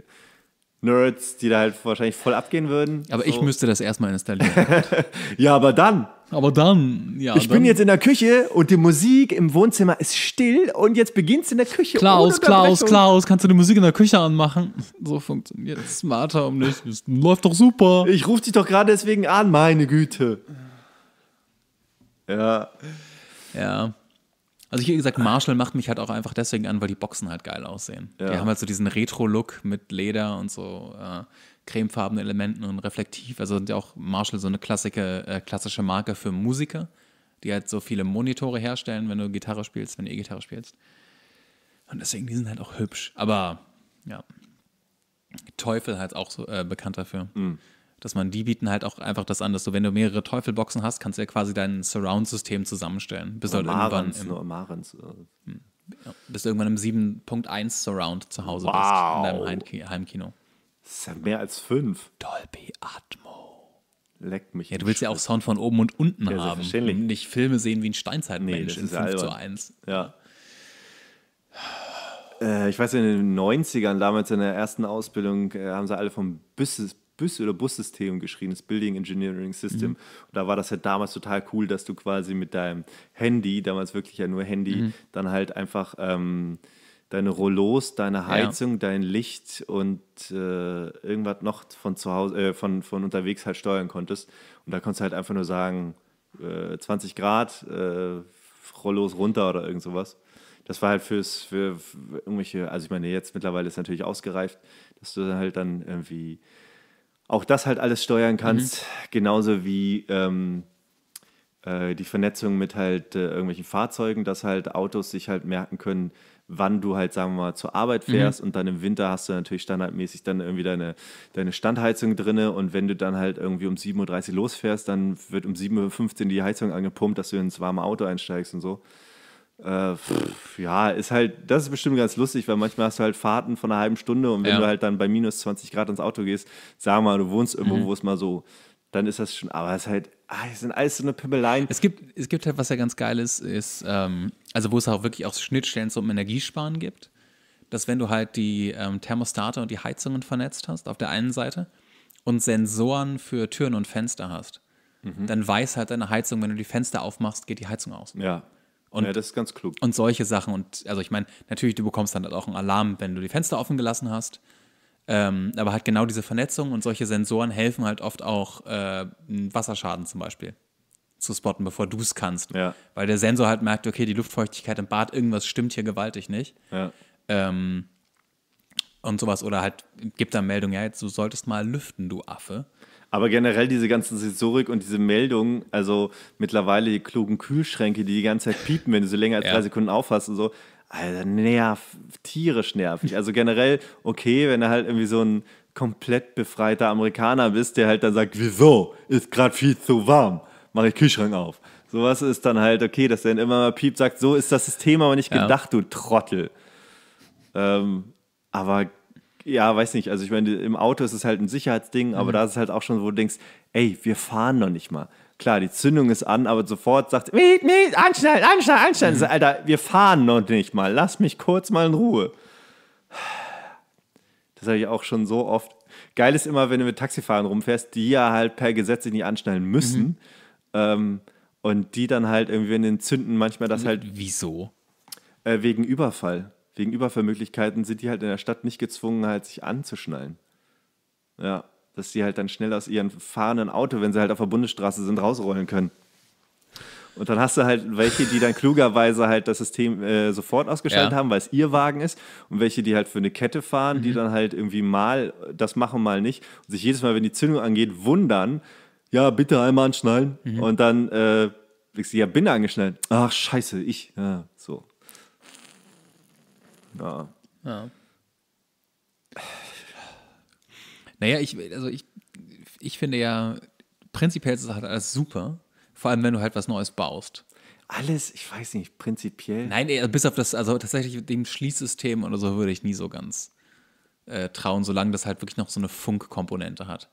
B: Nerds, die da halt wahrscheinlich
A: voll abgehen würden. Aber so. ich müsste das erstmal installieren. [laughs] ja, aber dann aber dann, ja. Ich dann. bin jetzt
B: in der Küche und die Musik im Wohnzimmer ist still und jetzt beginnt's in der Küche. Klaus, Klaus, Klaus, kannst du die
A: Musik in der Küche anmachen? [laughs] So funktioniert Smart Home nicht. Das
B: läuft doch super. Ich rufe dich doch gerade deswegen an, meine Güte.
A: Ja. Ja. Also ich wie gesagt, Marshall macht mich halt auch einfach deswegen an, weil die Boxen halt geil aussehen. Ja. Die haben halt so diesen Retro-Look mit Leder und so. Äh, cremefarbenen Elementen und reflektiv. Also sind ja auch Marshall so eine klassische, äh, klassische Marke für Musiker, die halt so viele Monitore herstellen, wenn du Gitarre spielst, wenn du E-Gitarre spielst. Und deswegen, die sind halt auch hübsch. Aber ja. Teufel halt auch so äh, bekannt dafür. Mhm. Dass man die bieten halt auch einfach das an, dass du, wenn du mehrere Teufelboxen hast, kannst du ja quasi dein Surround-System zusammenstellen. Bis du halt irgendwann im, nur ne, Marens. Äh. Hm. Ja, bis du irgendwann im 7.1 Surround zu Hause wow. bist, in deinem Heimkino. Das ist ja mehr als fünf. Dolby Atmo. Leck mich. Ja, du willst Schritt. ja auch Sound von oben und unten ja, haben. Und nicht Filme sehen wie ein Steinzeitmensch nee, in 5 albern. zu 1. Ja.
B: Äh, ich weiß, in den 90ern, damals in der ersten Ausbildung, äh, haben sie alle vom Büsses, Bus- oder Bussystem geschrieben, das Building Engineering System. Mhm. Und da war das ja halt damals total cool, dass du quasi mit deinem Handy, damals wirklich ja nur Handy, mhm. dann halt einfach ähm, deine Rollos, deine Heizung, ja. dein Licht und äh, irgendwas noch von zu Hause, äh, von, von unterwegs halt steuern konntest. Und da konntest du halt einfach nur sagen, äh, 20 Grad, äh, Rollos runter oder irgend sowas. Das war halt fürs, für, für irgendwelche, also ich meine, jetzt mittlerweile ist natürlich ausgereift, dass du dann halt dann irgendwie auch das halt alles steuern kannst, mhm. genauso wie ähm, äh, die Vernetzung mit halt äh, irgendwelchen Fahrzeugen, dass halt Autos sich halt merken können, wann du halt, sagen wir mal, zur Arbeit mhm. fährst mhm. und dann im Winter hast du natürlich standardmäßig dann irgendwie deine, deine Standheizung drin und wenn du dann halt irgendwie um 7.30 Uhr losfährst, dann wird um 7.15 Uhr die Heizung angepumpt, dass du ins warme Auto einsteigst und so. Äh, pff, ja, ist halt, das ist bestimmt ganz lustig, weil manchmal hast du halt Fahrten von einer halben Stunde und wenn ja. du halt dann bei minus 20 Grad ins Auto gehst, sag
A: mal, du wohnst irgendwo, mhm. wo es mal so dann ist das schon, aber es ist halt, ah, es sind alles so eine Pimmeleien. Es gibt, es gibt halt, was ja ganz geil ist, ist, ähm, also wo es auch wirklich auch Schnittstellen zum Energiesparen gibt, dass wenn du halt die ähm, Thermostate und die Heizungen vernetzt hast auf der einen Seite und Sensoren für Türen und Fenster hast, mhm. dann weiß halt deine Heizung, wenn du die Fenster aufmachst, geht die Heizung aus. Ja. Und, ja, das ist ganz klug. Und solche Sachen. Und also ich meine, natürlich, du bekommst dann halt auch einen Alarm, wenn du die Fenster offen gelassen hast. Ähm, aber halt genau diese Vernetzung und solche Sensoren helfen halt oft auch, äh, einen Wasserschaden zum Beispiel zu spotten, bevor du es kannst. Ja. Weil der Sensor halt merkt, okay, die Luftfeuchtigkeit im Bad, irgendwas stimmt hier gewaltig nicht. Ja. Ähm, und sowas. Oder halt gibt dann Meldung, ja, jetzt du solltest mal lüften,
B: du Affe. Aber generell diese ganzen Sensorik und diese Meldungen, also mittlerweile die klugen Kühlschränke, die die ganze Zeit piepen, wenn du sie länger als ja. drei Sekunden aufhast und so. Alter, nerv, tierisch nervig. Also generell, okay, wenn er halt irgendwie so ein komplett befreiter Amerikaner bist, der halt dann sagt, wieso, ist gerade viel zu warm, mache ich Kühlschrank auf. Sowas ist dann halt okay, dass er dann immer mal piept, sagt, so ist das System aber nicht ja. gedacht, du Trottel. Ähm, aber ja, weiß nicht, also ich meine, im Auto ist es halt ein Sicherheitsding, aber mhm. da ist es halt auch schon, wo du denkst, ey, wir fahren noch nicht mal. Klar, die Zündung ist an, aber sofort sagt, miet, miet, anschneiden, anschneiden, anschneiden. Mhm. Alter, wir fahren noch nicht mal. Lass mich kurz mal in Ruhe. Das habe ich auch schon so oft. Geil ist immer, wenn du mit Taxifahrern rumfährst, die ja halt per Gesetz sich nicht anschneiden müssen. Mhm. Ähm, und die dann halt irgendwie in den Zünden manchmal das halt. Wieso? Äh, wegen Überfall. Wegen Überfallmöglichkeiten sind die halt in der Stadt nicht gezwungen, halt sich anzuschnallen. Ja dass sie halt dann schnell aus ihrem fahrenden Auto, wenn sie halt auf der Bundesstraße sind, rausrollen können. Und dann hast du halt welche, die dann klugerweise halt das System äh, sofort ausgeschaltet ja. haben, weil es ihr Wagen ist. Und welche, die halt für eine Kette fahren, mhm. die dann halt irgendwie mal das machen, mal nicht. Und sich jedes Mal, wenn die Zündung angeht, wundern, ja, bitte einmal anschnallen. Mhm. Und dann, äh, ich ja, bin angeschnallt. Ach, scheiße, ich. Ja, so.
A: Ja. ja. Naja, ich, also ich, ich finde ja, prinzipiell ist halt alles super. Vor allem, wenn du halt was Neues baust. Alles, ich weiß nicht, prinzipiell. Nein, bis auf das, also tatsächlich dem Schließsystem oder so würde ich nie so ganz äh, trauen, solange das halt wirklich noch so eine Funkkomponente hat.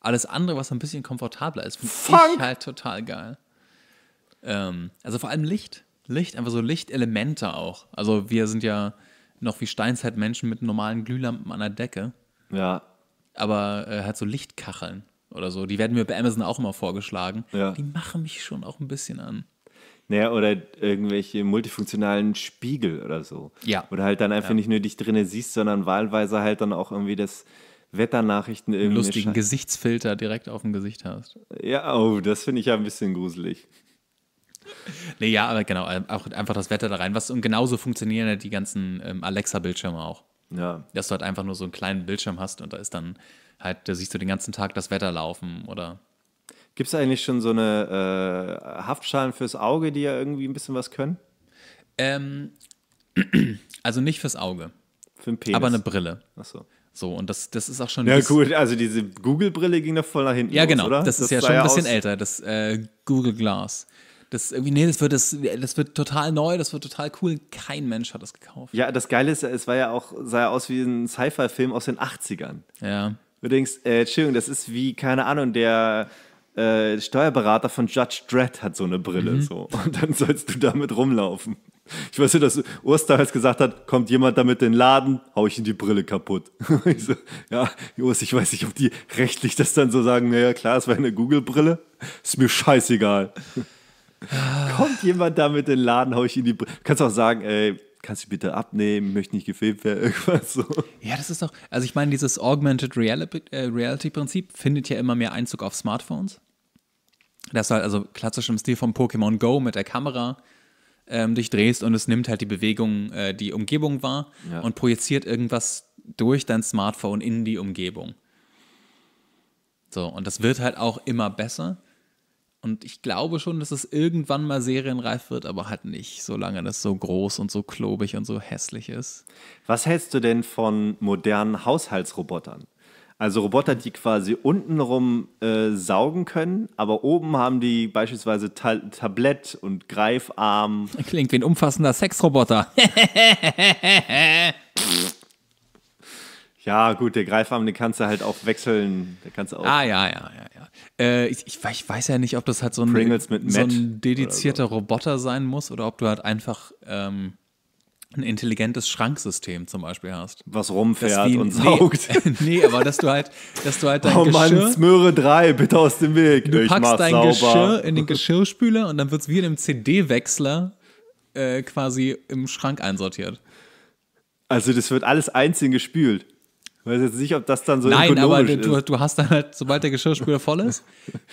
A: Alles andere, was ein bisschen komfortabler ist, finde ich halt total geil. Ähm, also vor allem Licht. Licht, einfach so Lichtelemente auch. Also wir sind ja noch wie Steinzeitmenschen mit normalen Glühlampen an der Decke. Ja aber äh, hat so Lichtkacheln oder so. Die werden mir bei Amazon auch immer vorgeschlagen. Ja. Die machen mich schon auch ein bisschen an. Naja, oder irgendwelche multifunktionalen Spiegel oder so. Ja. Oder halt dann
B: einfach ja. nicht nur dich drinnen siehst, sondern wahlweise halt dann auch irgendwie das Wetternachrichten irgendwie. Lustigen Schei
A: Gesichtsfilter direkt auf dem Gesicht hast. Ja, oh, das finde ich ja ein bisschen gruselig. Nee, ja, aber genau, äh, auch einfach das Wetter da rein. Was, und genauso funktionieren ja die ganzen ähm, Alexa-Bildschirme auch. Ja. Dass du halt einfach nur so einen kleinen Bildschirm hast und da ist dann halt, da siehst du den ganzen Tag das Wetter laufen oder.
B: Gibt es eigentlich schon so eine äh, Haftschalen fürs Auge, die ja irgendwie ein bisschen was können? Ähm,
A: [clears throat] also nicht fürs Auge. Für den Penis. Aber eine Brille. Ach so. So, und das, das ist auch schon. Ja, gut, also diese Google-Brille ging doch voll nach hinten. Ja, genau. Los, das, das, ist ja schon ein bisschen älter, das äh, Google Glass das irgendwie, nee, das wird, das, das wird total neu, das wird total cool. Kein Mensch hat das gekauft. Ja, das Geile
B: ist, es war ja auch, sah ja aus wie ein Sci-Fi-Film aus den 80ern. Ja. Du denkst, äh, Entschuldigung, das ist wie, keine Ahnung, der äh, Steuerberater von Judge Dredd hat so eine Brille. Mhm. So. Und dann sollst du damit rumlaufen. Ich weiß nicht, dass Urs damals gesagt hat, kommt jemand damit in den Laden, hau ich in die Brille kaputt. [laughs] ich so, ja, Urs, ich weiß nicht, ob die rechtlich das dann so sagen, naja, klar, es war eine Google-Brille. Ist mir scheißegal. [laughs] Kommt jemand damit in den Laden, hau ich in die. Br kannst auch sagen, ey, kannst du bitte abnehmen, möchte
A: nicht gefilmt werden, [laughs] irgendwas so. Ja, das ist doch. Also, ich meine, dieses Augmented äh, Reality-Prinzip findet ja immer mehr Einzug auf Smartphones. Das halt also klassisch im Stil von Pokémon Go mit der Kamera ähm, dich drehst und es nimmt halt die Bewegung, äh, die Umgebung wahr ja. und projiziert irgendwas durch dein Smartphone in die Umgebung. So, und das wird halt auch immer besser. Und ich glaube schon, dass es irgendwann mal serienreif wird, aber halt nicht, solange das so groß und so klobig und so hässlich ist.
B: Was hältst du denn von modernen Haushaltsrobotern? Also Roboter, die quasi untenrum äh, saugen können, aber oben haben die beispielsweise Ta Tablett und Greifarm.
A: Klingt wie ein umfassender Sexroboter. [laughs]
B: Ja, gut, der Greifarm, den kannst du halt auch wechseln. Der
A: kannst du auch ah, ja, ja, ja. ja. Äh, ich, ich, weiß ja nicht, ob das halt so ein, so ein dedizierter so. Roboter sein muss oder ob du halt einfach ähm, ein intelligentes Schranksystem zum Beispiel hast. Was rumfährt wie, und [laughs] saugt. Nee, [laughs] nee, aber dass du halt, dass du halt dein oh, Geschirr... Oh Mann,
B: Smöre 3, bitte aus dem Weg. Du ich packst dein sauber. Geschirr
A: in den [laughs] Geschirrspüler und dann wird es wie in einem CD-Wechsler äh, quasi im Schrank einsortiert. Also das wird alles einzeln gespült. Ich weiß jetzt nicht, ob das dann so Nein, ökonomisch aber du, ist. du hast dann halt, sobald der Geschirrspüler voll ist,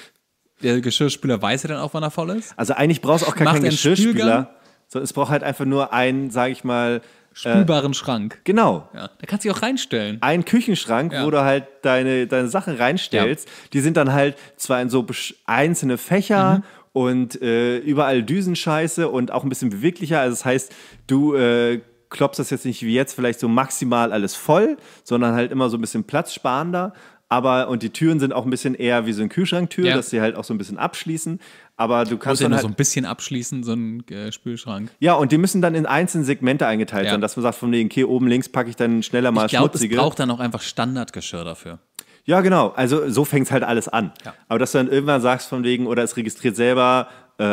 A: [laughs] der Geschirrspüler weiß ja dann auch, wann er voll ist.
B: Also eigentlich brauchst du auch gar keinen Geschirrspüler. So, es braucht halt einfach nur einen, sage ich mal, äh, spülbaren äh, Schrank. Genau. Ja, da kannst du dich auch reinstellen. Ein Küchenschrank, ja. wo du halt deine, deine Sachen reinstellst. Ja. Die sind dann halt zwar in so einzelne Fächer mhm. und äh, überall Düsenscheiße und auch ein bisschen beweglicher. Also das heißt, du äh, klopfst das jetzt nicht wie jetzt vielleicht so maximal alles voll, sondern halt immer so ein bisschen platzsparender. Aber, und die Türen sind auch ein bisschen eher wie so ein Kühlschranktür, ja. dass sie halt auch so ein bisschen abschließen. Aber du kannst dann halt so ein
A: bisschen abschließen, so ein äh, Spülschrank.
B: Ja, und die müssen dann in einzelne Segmente eingeteilt ja. sein, dass man sagt, von wegen, okay, oben links packe ich dann schneller mal ich glaub, schmutzige. Ich braucht
A: dann auch einfach Standardgeschirr dafür.
B: Ja, genau. Also so fängt es halt alles an. Ja. Aber dass du dann irgendwann sagst von wegen, oder es registriert selber, äh,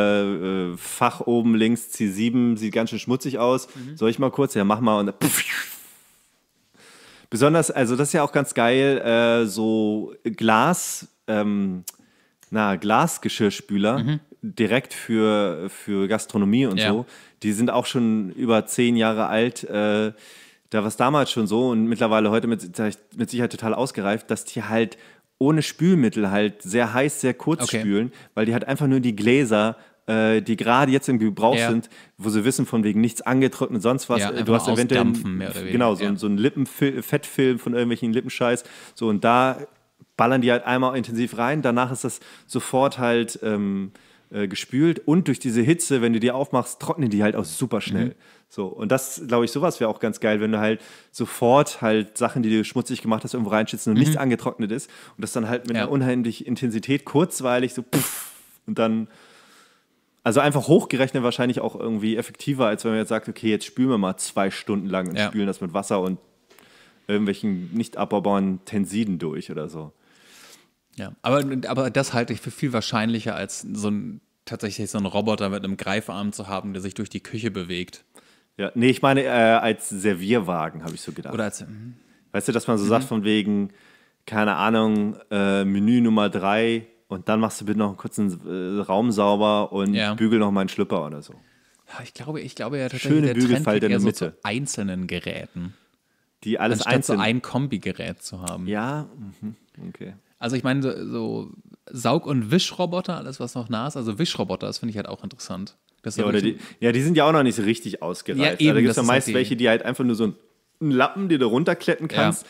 B: äh, Fach oben links C7 sieht ganz schön schmutzig aus. Mhm. Soll ich mal kurz? Ja, mach mal und Besonders, also das ist ja auch ganz geil, äh, so Glas, ähm, na, Glasgeschirrspüler mhm. direkt für, für Gastronomie und ja. so. Die sind auch schon über zehn Jahre alt. Äh, da war es damals schon so und mittlerweile heute mit, mit Sicherheit total ausgereift, dass die halt ohne Spülmittel halt sehr heiß, sehr kurz okay. spülen, weil die halt einfach nur die Gläser äh, die gerade jetzt im Gebrauch ja. sind, wo sie wissen, von wegen nichts angetrocknet, sonst was. Ja, äh, du hast eventuell genau so, ja. so einen Lippenfettfilm von irgendwelchen Lippenscheiß. So und da ballern die halt einmal intensiv rein. Danach ist das sofort halt ähm, äh, gespült und durch diese Hitze, wenn du die aufmachst, trocknen die halt auch super schnell. Mhm. So, und das, glaube ich, sowas wäre auch ganz geil, wenn du halt sofort halt Sachen, die du schmutzig gemacht hast, irgendwo reinschützen und mhm. nicht angetrocknet ist und das dann halt mit ja. einer unheimlichen Intensität kurzweilig so puff, und dann also einfach hochgerechnet wahrscheinlich auch irgendwie effektiver, als wenn man jetzt sagt, okay, jetzt spülen wir mal zwei Stunden lang und ja. spülen das mit Wasser und irgendwelchen nicht abbaubaren Tensiden durch oder so.
A: Ja, aber, aber das halte ich für viel wahrscheinlicher, als so ein, tatsächlich so einen Roboter mit einem Greifarm zu haben, der sich durch die Küche bewegt. Ja, nee, ich meine, äh, als Servierwagen habe ich so gedacht. Oder als. Mhm.
B: Weißt du, dass man so mhm. sagt, von wegen, keine Ahnung, äh, Menü Nummer drei und dann machst du bitte noch einen kurzen äh, Raum sauber und ja. bügel noch mal einen Schlüpper oder so.
A: Ich glaube, ich glaube ja tatsächlich, Schöne der Bügelfalte Trend in der Mitte. So zu
B: einzelnen Geräten.
A: Die alles Anstatt einzeln. so ein Kombigerät zu haben. Ja,
B: mhm. okay.
A: Also ich meine, so, Saug- und Wischroboter, alles was noch nah ist, also Wischroboter, das finde ich halt auch interessant. Das ja, oder die,
B: ja, die sind ja auch noch nicht so richtig ausgereift. Ja, also eben, da gibt es ja meist halt welche, die halt einfach nur so einen Lappen, den du runterkletten kannst. Ja.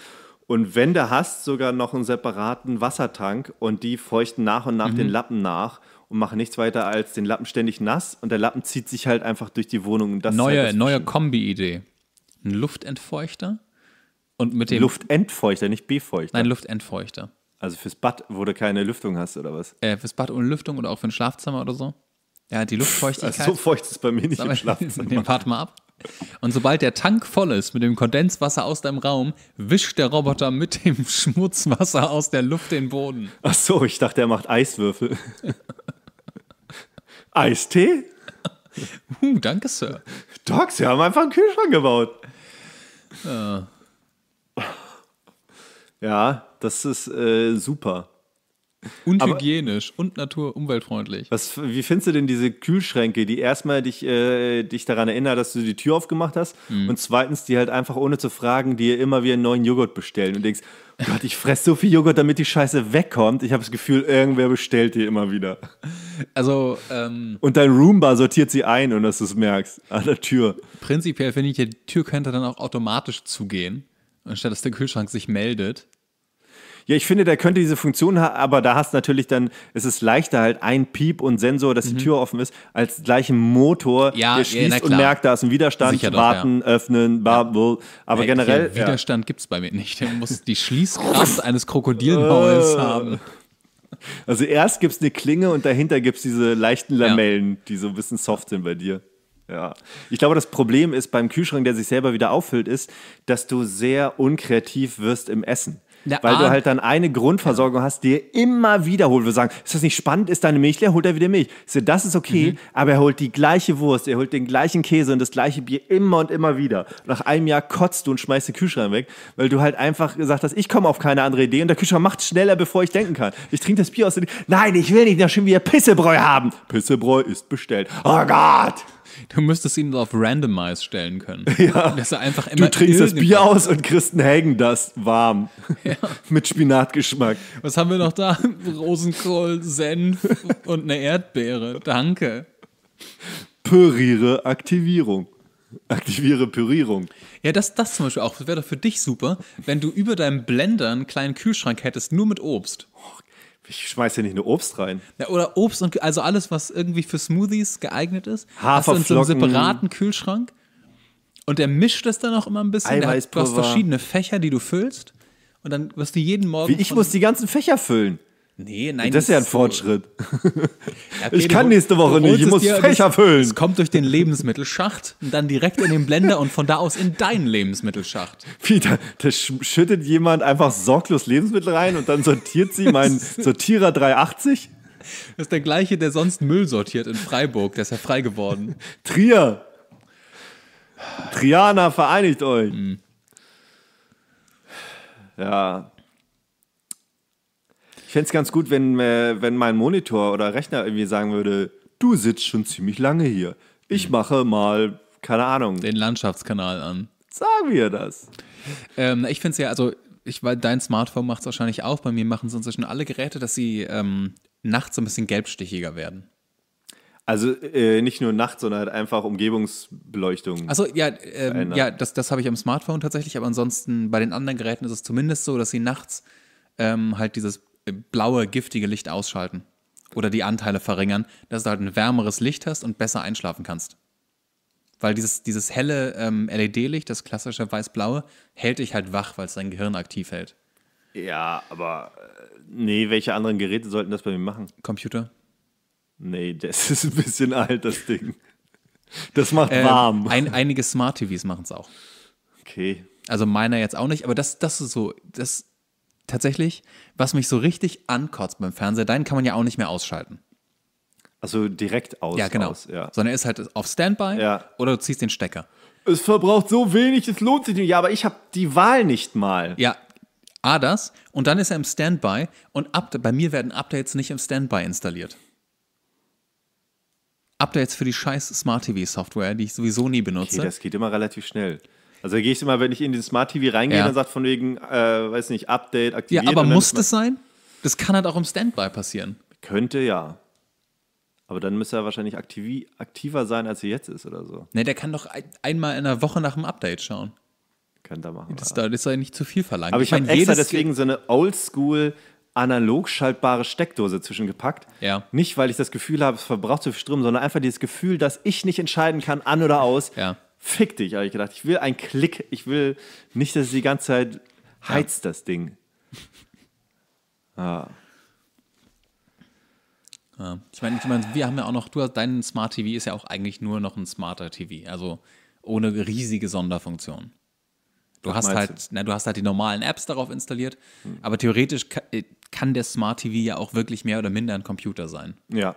B: Und wenn du hast, sogar noch einen separaten Wassertank und die feuchten nach und nach mhm. den Lappen nach und machen nichts weiter als den Lappen ständig nass und der Lappen zieht sich halt einfach durch die Wohnung. Das neue halt neue
A: Kombi-Idee. Ein Luftentfeuchter und mit dem. Luftentfeuchter, nicht Befeuchter. Nein, Luftentfeuchter. Also fürs Bad, wo du keine Lüftung hast, oder was? Äh, fürs Bad ohne Lüftung oder auch für ein Schlafzimmer oder so. Ja, die Luftfeuchtigkeit. Also so feucht ist bei mir nicht im Schlafzimmer. Den [laughs] Part mal ab. Und sobald der Tank voll ist mit dem Kondenswasser aus deinem Raum, wischt der Roboter mit dem [laughs] Schmutzwasser aus der Luft den Boden. Ach so, ich dachte, er macht Eiswürfel. [laughs] Eistee?
B: Uh, danke, Sir. Doc, Sie haben einfach einen Kühlschrank gebaut. Ja. Ja, das ist äh, super.
A: Und Aber hygienisch und naturumweltfreundlich.
B: Was, wie findest du denn diese Kühlschränke, die erstmal dich, äh, dich daran erinnern, dass du die Tür aufgemacht hast mhm. und zweitens die halt einfach ohne zu fragen dir immer wieder einen neuen Joghurt bestellen und denkst, oh Gott, ich fresse so viel Joghurt, damit die Scheiße wegkommt. Ich habe das Gefühl, irgendwer bestellt die immer wieder. Also ähm, und dein Roomba sortiert sie ein und dass du es merkst an der Tür.
A: Prinzipiell finde ich, die Tür könnte dann auch automatisch zugehen, anstatt dass der Kühlschrank sich meldet. Ja, ich finde, der könnte diese
B: Funktion haben, aber da hast natürlich dann, es ist leichter halt ein Piep und Sensor, dass mhm. die Tür offen ist, als gleich ein Motor, ja, der schließt ja, und merkt, da ist ein Widerstand, Sicher warten, ja. öffnen, babbel. ja. aber ja, generell. Hier, Widerstand ja. gibt es bei mir nicht. Der muss die Schließkraft [laughs] eines
A: Krokodilmauls haben.
B: Also erst gibt es eine Klinge und dahinter gibt es diese leichten Lamellen, die so ein bisschen soft sind bei dir. Ja. Ich glaube, das Problem ist beim Kühlschrank, der sich selber wieder auffüllt, ist, dass du sehr unkreativ wirst im Essen. Der weil Arm. du ah. halt dann eine Grundversorgung hast, die er immer wieder holt. Wir sagen, ist das nicht spannend? Ist deine Milch leer? Holt er wieder Milch. So, das ist okay, mhm. aber er holt die gleiche Wurst, er holt den gleichen Käse und das gleiche Bier immer und immer wieder. Nach einem Jahr kotzt du und schmeißt den Kühlschrank weg, weil du halt einfach gesagt hast, ich komme auf keine andere Idee und der Kühlschrank macht schneller, bevor ich
A: denken kann. Ich trinke das Bier aus der Nein, ich will nicht noch schon wieder Pissebräu haben. Pissebräu ist bestellt. Oh Gott! Du müsstest ihn auf Randomize stellen können. [laughs] Ja. Dass er einfach immer du trinkst das Bier aus und kriegst einen Hagen das warm. [laughs] Ja. Mit Spinatgeschmack. Was haben wir noch da? Rosenkohl, Senf und eine Erdbeere. Danke. Püriere Aktivierung. Aktiviere Pürierung. Ja, das, das zum Beispiel auch. Das wäre doch für dich super, wenn du über deinem Blender einen kleinen Kühlschrank hättest, nur mit Obst. Oh,
B: ich schmeiße hier nicht nur Obst rein.
A: Ja, oder Obst und also alles, was irgendwie für Smoothies geeignet ist. Hast du in so einem separaten Kühlschrank. Und der mischt das dann auch immer ein bisschen. Du hast verschiedene Fächer, die du füllst. Und dann wirst du jeden Morgen. Wie ich muss die ganzen Fächer füllen. Nee, nein. Das ist ja ein Fortschritt. [laughs] okay, ich kann nächste Woche nicht, ich muss dir, frech erfüllen. Es kommt durch den Lebensmittelschacht und dann direkt in den Blender und von da aus in deinen Lebensmittelschacht. Peter, da schüttet jemand einfach sorglos Lebensmittel rein und dann sortiert sie meinen [laughs] Sortierer 380? Das ist der gleiche, der sonst Müll sortiert in Freiburg, der ist ja frei geworden. [laughs] Trier! Triana, vereinigt euch! Mhm.
B: Ja, fände es ganz gut, wenn, äh, wenn mein Monitor oder Rechner irgendwie sagen würde, du sitzt schon ziemlich
A: lange hier. Ich mhm. mache mal, keine Ahnung. Den Landschaftskanal an. Sagen wir das. Ähm, ich finde es ja, also ich, weil dein Smartphone macht es wahrscheinlich auch. Bei mir machen es inzwischen alle Geräte, dass sie ähm, nachts ein bisschen gelbstichiger werden. Also äh,
B: nicht nur nachts, sondern halt einfach Umgebungsbeleuchtung. Also
A: ja, ähm, ja, das, das habe ich am Smartphone tatsächlich, aber ansonsten bei den anderen Geräten ist es zumindest so, dass sie nachts ähm, halt dieses blaue, giftige Licht ausschalten oder die Anteile verringern, dass du halt ein wärmeres Licht hast und besser einschlafen kannst. Weil dieses, dieses helle ähm, LED-Licht, das klassische weiß-blaue, hält dich halt wach, weil es dein Gehirn aktiv hält.
B: Ja, aber äh, nee, welche anderen Geräte sollten das bei mir machen? Computer? Nee, das [laughs] ist ein bisschen alt, das
A: Ding. Das macht ähm, warm. Ein, einige Smart TVs machen es auch. Okay. Also meiner jetzt auch nicht, aber das, das ist so, das tatsächlich, was mich so richtig ankotzt beim Fernseher, deinen kann man ja auch nicht mehr ausschalten. Also direkt aus. Ja, genau. Aus, ja. Sondern er ist halt auf Standby ja. oder du ziehst den Stecker. Es verbraucht so wenig, es lohnt sich nicht. Ja, aber ich habe die Wahl nicht mal. Ja, A, das. Und dann ist er im Standby und ab, bei mir werden Updates nicht im Standby installiert. Updates für die scheiß Smart TV Software, die ich sowieso nie benutze. Okay, das geht immer relativ schnell. Also da gehe ich immer, wenn
B: ich in den Smart TV reingehe, ja. dann sagt von wegen, äh, weiß nicht, Update, aktivieren. Ja, aber muss das
A: sein? Das kann halt auch im Standby passieren.
B: Könnte ja. Aber dann müsste er wahrscheinlich aktiv,
A: aktiver sein, als er jetzt ist oder so. Ne, der kann doch ein, einmal in einer Woche nach dem Update schauen. Könnte er machen. Das, ja. das ist ja nicht zu viel verlangt. Aber ich, ich habe extra deswegen
B: so eine Oldschool analog schaltbare Steckdose zwischengepackt. Ja. Nicht, weil ich das Gefühl habe, es verbraucht zu viel Strom, sondern einfach dieses Gefühl, dass ich nicht entscheiden kann, an oder aus. Ja fick dich, habe ich gedacht. Ich will einen Klick. Ich will
A: nicht, dass es die ganze Zeit heizt, ja. das Ding. Ah. Ich meine, ich mein, wir haben ja auch noch, du hast, dein Smart TV ist ja auch eigentlich nur noch ein smarter TV, also ohne riesige Sonderfunktion. Du Was hast halt, na, ne, du hast halt die normalen Apps darauf installiert, hm. aber theoretisch kann, äh, kann der Smart TV ja auch wirklich mehr oder minder ein Computer sein. Ja.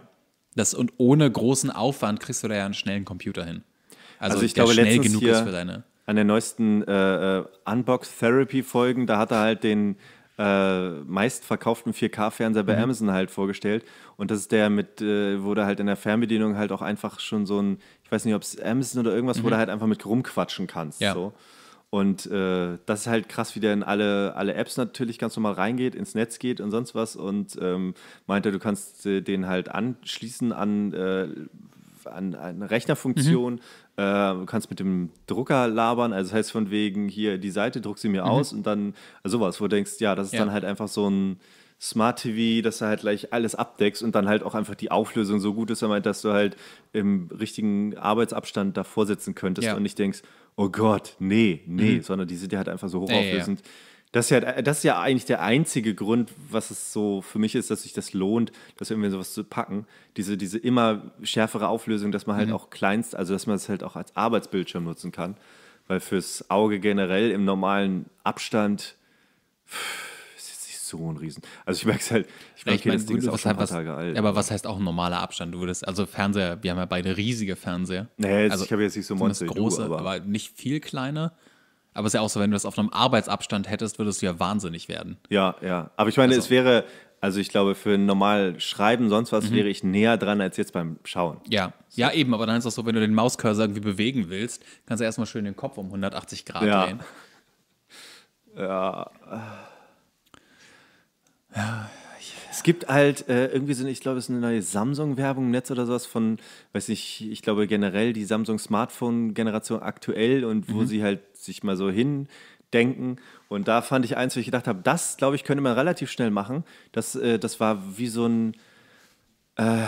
A: Das und ohne großen Aufwand kriegst du da ja einen schnellen Computer hin. Also, also ich glaube, schnell genug ist für deine. An den neuesten äh,
B: äh Unbox Therapy Folgen, da hat er halt den äh, meistverkauften 4K-Fernseher bei mhm. Amazon halt vorgestellt. Und das ist der mit, äh, wurde halt in der Fernbedienung halt auch einfach schon so ein, ich weiß nicht, ob es Amazon oder irgendwas, mhm. wo du halt einfach mit rumquatschen kannst. Ja. So. Und äh, das ist halt krass, wie der in alle, alle Apps natürlich ganz normal reingeht, ins Netz geht und sonst was. Und ähm, meinte, du kannst äh, den halt anschließen an äh, an, eine Rechnerfunktion. Mhm. Äh, du kannst mit dem Drucker labern, also das heißt von wegen hier die Seite, druck sie mir mhm. aus und dann also sowas, wo du denkst, ja, das ist ja. dann halt einfach so ein Smart TV, dass du halt gleich alles abdeckst und dann halt auch einfach die Auflösung so gut ist, dass du halt im richtigen Arbeitsabstand davor sitzen könntest ja. und nicht denkst, oh Gott, nee, nee, mhm. sondern die sind ja halt einfach so hochauflösend. Ja, das ist, ja, äh, das ist ja eigentlich der einzige Grund, was es so für mich ist, dass sich das lohnt, das irgendwie sowas zu packen. Diese, diese immer schärfere Auflösung, dass man halt mhm. auch kleinst, also dass man es halt auch als Arbeitsbildschirm nutzen kann. Weil fürs Auge generell im normalen Abstand ist es nicht so ein Riesen. Also ich merke es halt,
A: ich merke, okay, das Ding ist auch schon ein halt paar was, Tage alt. Aber was heißt auch ein normaler Abstand? Du würdest, also Fernseher, wir haben ja beide riesige Fernseher. Nee, jetzt, also, ich habe jetzt nicht so monster große, aber, aber nicht viel kleiner. Aber es ist ja auch so, wenn du das auf einem Arbeitsabstand hättest, würdest du ja wahnsinnig werden.
B: Ja, ja. Aber ich meine, also. es wäre,
A: also ich glaube, für ein normal Schreiben, sonst was, mhm. wäre ich näher dran als jetzt beim Schauen. Ja, so. ja eben. Aber dann ist es auch so, wenn du den Mauscursor irgendwie bewegen willst, kannst du erstmal schön den Kopf um 180 Grad ja. drehen. Ja. Ja.
B: Es gibt halt äh, irgendwie so, ich glaube, es ist eine neue Samsung-Werbung im Netz oder sowas von, weiß ich, ich glaube generell die Samsung-Smartphone-Generation aktuell und wo mhm. sie halt sich mal so hin denken Und da fand ich eins, wo ich gedacht habe, das, glaube ich, könnte man relativ schnell machen. Das, äh, das war wie so ein. Äh,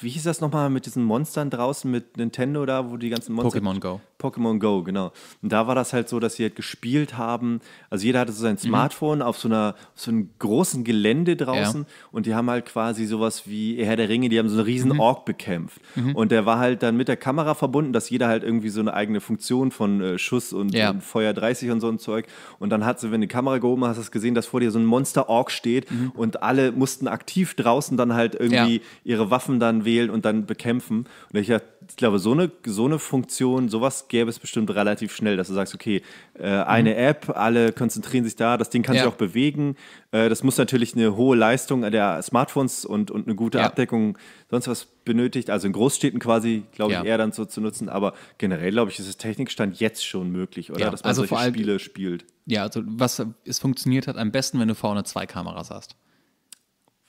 B: wie hieß das nochmal mit diesen Monstern draußen mit Nintendo da, wo die ganzen Monster. Pokémon Go. Pokémon Go, genau. Und da war das halt so, dass sie halt gespielt haben. Also jeder hatte so sein mhm. Smartphone mhm. auf so einer auf so einem großen Gelände draußen ja. und die haben halt quasi sowas wie Herr der Ringe, die haben so einen riesen mhm. Ork bekämpft. Mhm. Und der war halt dann mit der Kamera verbunden, dass jeder halt irgendwie so eine eigene Funktion von äh, Schuss und, ja. und, ähm, Feuer 30 und so ein Zeug. Und dann hat sie, wenn die Kamera gehoben hast, hast gesehen, dass vor dir so ein Monster Ork steht mhm. und alle mussten aktiv draußen dann halt irgendwie ja. ihre Waffen dann wählen und dann bekämpfen. Und ich dachte, ich glaube, so eine, so eine Funktion, sowas gäbe es bestimmt relativ schnell, dass du sagst, okay, äh, eine mhm. App, alle konzentrieren sich da, das Ding kann ja. sich auch bewegen. Äh, das muss natürlich eine hohe Leistung der Smartphones und, und eine gute ja. Abdeckung, sonst was benötigt. Also in Großstädten quasi, glaube ich, eher dann so zu nutzen. Aber generell, glaube ich, ist das Technikstand jetzt schon möglich, oder? Dass man also solche Spiele
A: spielt. Ja, also was es funktioniert hat am besten, wenn du vorne zwei Kameras hast.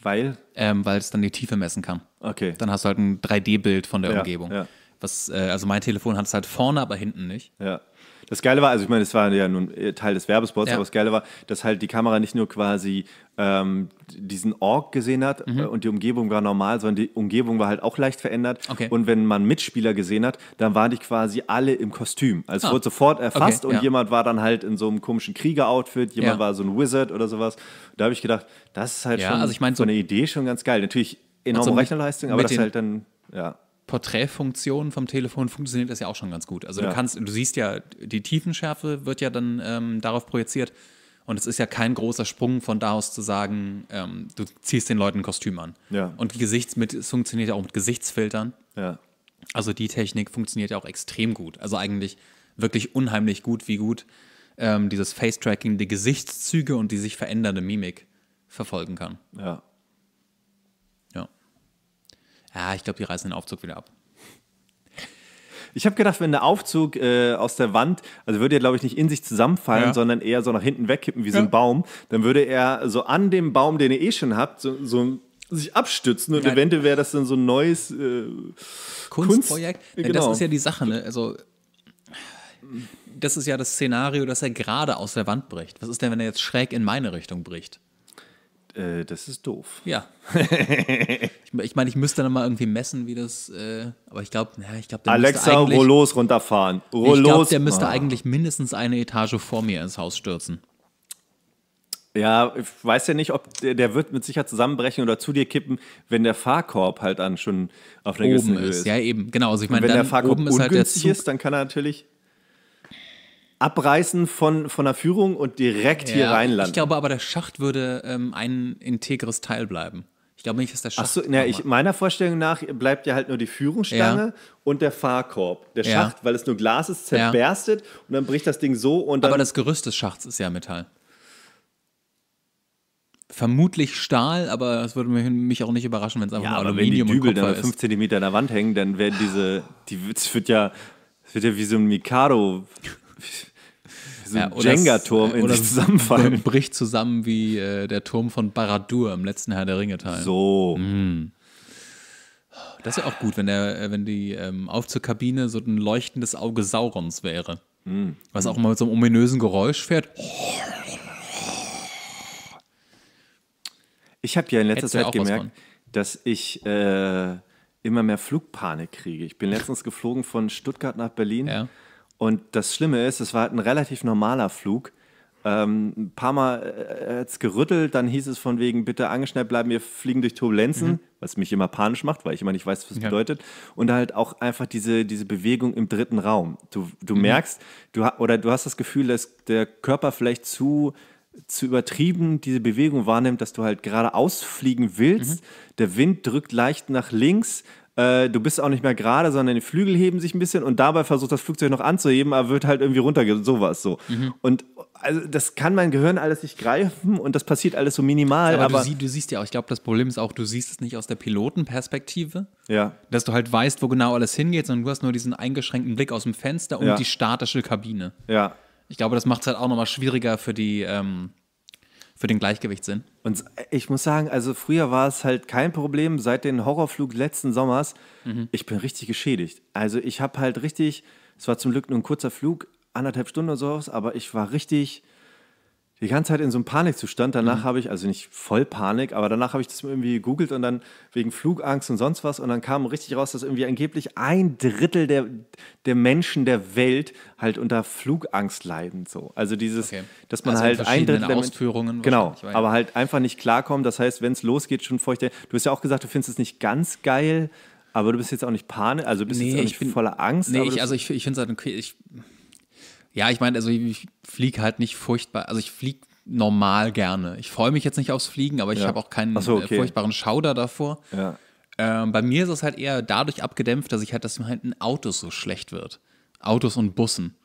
A: Weil? Ähm, weil es dann die Tiefe messen kann. Okay. Dann hast du halt ein 3D-Bild von der ja, Umgebung. Ja. Was, äh, also mein Telefon hat es halt vorne, aber hinten nicht. Ja. Das Geile war, also ich meine, es war ja
B: nun äh, Teil des Werbespots, ja. aber das Geile war, dass halt die Kamera nicht nur quasi ähm, diesen Org gesehen hat mhm. Äh, und die Umgebung war normal, sondern die Umgebung war halt auch leicht verändert. Okay. Und wenn man Mitspieler gesehen hat, dann waren die quasi alle im Kostüm. Also ah. es wurde sofort erfasst okay, und ja. jemand war dann halt in so einem komischen Krieger-Outfit, jemand ja. war so ein Wizard oder sowas. Da habe ich gedacht, das ist halt schon also ich mein, so, so eine Idee schon ganz geil. Natürlich enorme also Rechenleistung, aber das ist halt
A: dann, ja. Porträtfunktion vom Telefon funktioniert das ja auch schon ganz gut. Also ja. du kannst, du siehst ja, die Tiefenschärfe wird ja dann ähm, darauf projiziert. Und es ist ja kein großer Sprung von da aus zu sagen, ähm, du ziehst den Leuten ein Kostüm an. Ja. Und Gesichts mit, es funktioniert ja auch mit Gesichtsfiltern. Ja. Also die Technik funktioniert ja auch extrem gut. Also eigentlich wirklich unheimlich gut, wie gut ähm, dieses Face-Tracking die Gesichtszüge und die sich verändernde Mimik verfolgen kann. Ja. Ja, ich glaube, die reißen den Aufzug wieder ab.
B: Ich habe gedacht, wenn der Aufzug äh, aus der Wand, also würde er, glaube ich, nicht in sich zusammenfallen, ja. sondern eher so nach hinten wegkippen wie ja. so ein Baum, dann würde er so an dem Baum, den ihr eh schon habt, so, so sich abstützen und ja. eventuell wäre das dann so ein neues äh, Kunstprojekt. Kunst, genau. Das ist ja
A: die Sache, ne? Also das ist ja das Szenario, dass er gerade aus der Wand bricht. Was ist denn, wenn er jetzt schräg in meine Richtung bricht? Äh, das ist doof. Ja. [laughs] ich meine, ich müsste dann mal irgendwie messen, wie das. Äh, aber ich glaube, naja, ich glaube, Alexa, roll los, runterfahren. Rollos. Ich glaube, der müsste ah. eigentlich mindestens eine Etage vor mir ins Haus stürzen.
B: Ja, ich weiß ja nicht, ob der, der, wird mit Sicherheit zusammenbrechen oder zu dir kippen, wenn der Fahrkorb halt dann schon auf einer gewissen Höhe ist. Ja, eben, genau. Also ich meine, wenn der Fahrkorb oben ist halt der Zug, ist, dann kann er natürlich abreißen von, von der Führung und direkt ja, hier reinlanden. Ich
A: glaube aber, der Schacht würde ähm, ein integres Teil bleiben. Ich glaube nicht, dass der Schacht. Achso, ich, meiner Vorstellung nach bleibt ja halt nur die Führungsstange ja.
B: und der Fahrkorb. Der Schacht, ja. weil es nur Glas ist, zerberstet und dann bricht das Ding so und dann. Aber das
A: Gerüst des Schachts ist ja Metall. Vermutlich Stahl, aber es würde mich auch nicht überraschen, wenn es einfach ja, nur Aluminium wenn die Dübel dann ist. 5
B: cm an der Wand hängen, dann werden diese.
A: Die, es, wird ja, es wird ja wie so ein Mikado so ja, Jenga-Turm in sich zusammenfallen. bricht zusammen wie äh, der Turm von Baradur im letzten Herr der Ringe-Teil. So. Mm. Das wäre auch gut, wenn, der, äh, wenn die ähm, Aufzugkabine so ein leuchtendes Auge Saurons wäre. Mm. Was auch mal mit so einem ominösen Geräusch fährt. Ich habe
B: ja in letzter Hättest Zeit gemerkt, dass ich äh, immer mehr Flugpanik kriege. Ich bin letztens geflogen von Stuttgart nach Berlin. Ja und das Schlimme ist, es war halt ein relativ normaler Flug. Ähm, ein paar Mal äh, hat es gerüttelt, dann hieß es von wegen, bitte angeschnallt bleiben, wir fliegen durch Turbulenzen, mhm. was mich immer panisch macht, weil ich immer nicht weiß, was das ja. bedeutet. Und halt auch einfach diese, diese Bewegung im dritten Raum. Du, du mhm. merkst, du, oder du hast das Gefühl, dass der Körper vielleicht zu zu übertrieben diese Bewegung wahrnimmt, dass du halt geradeaus fliegen willst. Mhm. Der Wind drückt leicht nach links, äh, du bist auch nicht mehr gerade, sondern die Flügel heben sich ein bisschen und dabei versucht das Flugzeug noch anzuheben, aber wird halt irgendwie runterge, sowas so. Mhm. Und also das kann mein Gehirn alles nicht greifen und das passiert alles so minimal. Aber, aber du, sie,
A: du, siehst ja auch, ich glaube, das Problem ist auch, du siehst es nicht aus der Pilotenperspektive. Ja. Dass du halt weißt, wo genau alles hingeht, sondern du hast nur diesen eingeschränkten Blick aus dem Fenster und ja. die statische Kabine. Ja. Ich glaube, das macht es halt auch nochmal schwieriger für die. Ähm, für den Gleichgewichtssinn. Und ich
B: muss sagen, also früher war es halt kein Problem, seit den Horrorflug letzten Sommers, mhm. ich bin richtig geschädigt. Also ich habe halt richtig, es war zum Glück nur ein kurzer Flug, anderthalb Stunden oder sowas, aber ich war richtig die ganze Zeit in so einem Panikzustand. Danach mhm. habe ich, also nicht voll Panik, aber danach habe ich das irgendwie gegoogelt und dann wegen Flugangst und sonst was. Und dann kam richtig raus, dass irgendwie angeblich ein Drittel der, der Menschen der Welt halt unter Flugangst leiden. So. Also dieses, okay. dass man also halt ein Drittel der Ausführungen. Genau, ja. aber halt einfach nicht klarkommen. Das heißt, wenn es losgeht, schon feuchte. Du hast ja auch gesagt, du findest es nicht ganz geil. Aber du bist jetzt auch nicht panisch, also bist nee, jetzt
C: auch nicht bin,
A: voller Angst. Nee, ich, also ich, ich finde es halt okay, ich ja, ich meine, also ich, ich fliege halt nicht furchtbar. Also ich fliege normal gerne. Ich freue mich jetzt nicht aufs Fliegen, aber ich ja. habe auch keinen so, äh, okay. furchtbaren Schauder davor. Ja. Ähm, bei mir ist es halt eher dadurch abgedämpft, dass ich halt, dass mir halt ein Autos so schlecht wird. Autos und Bussen.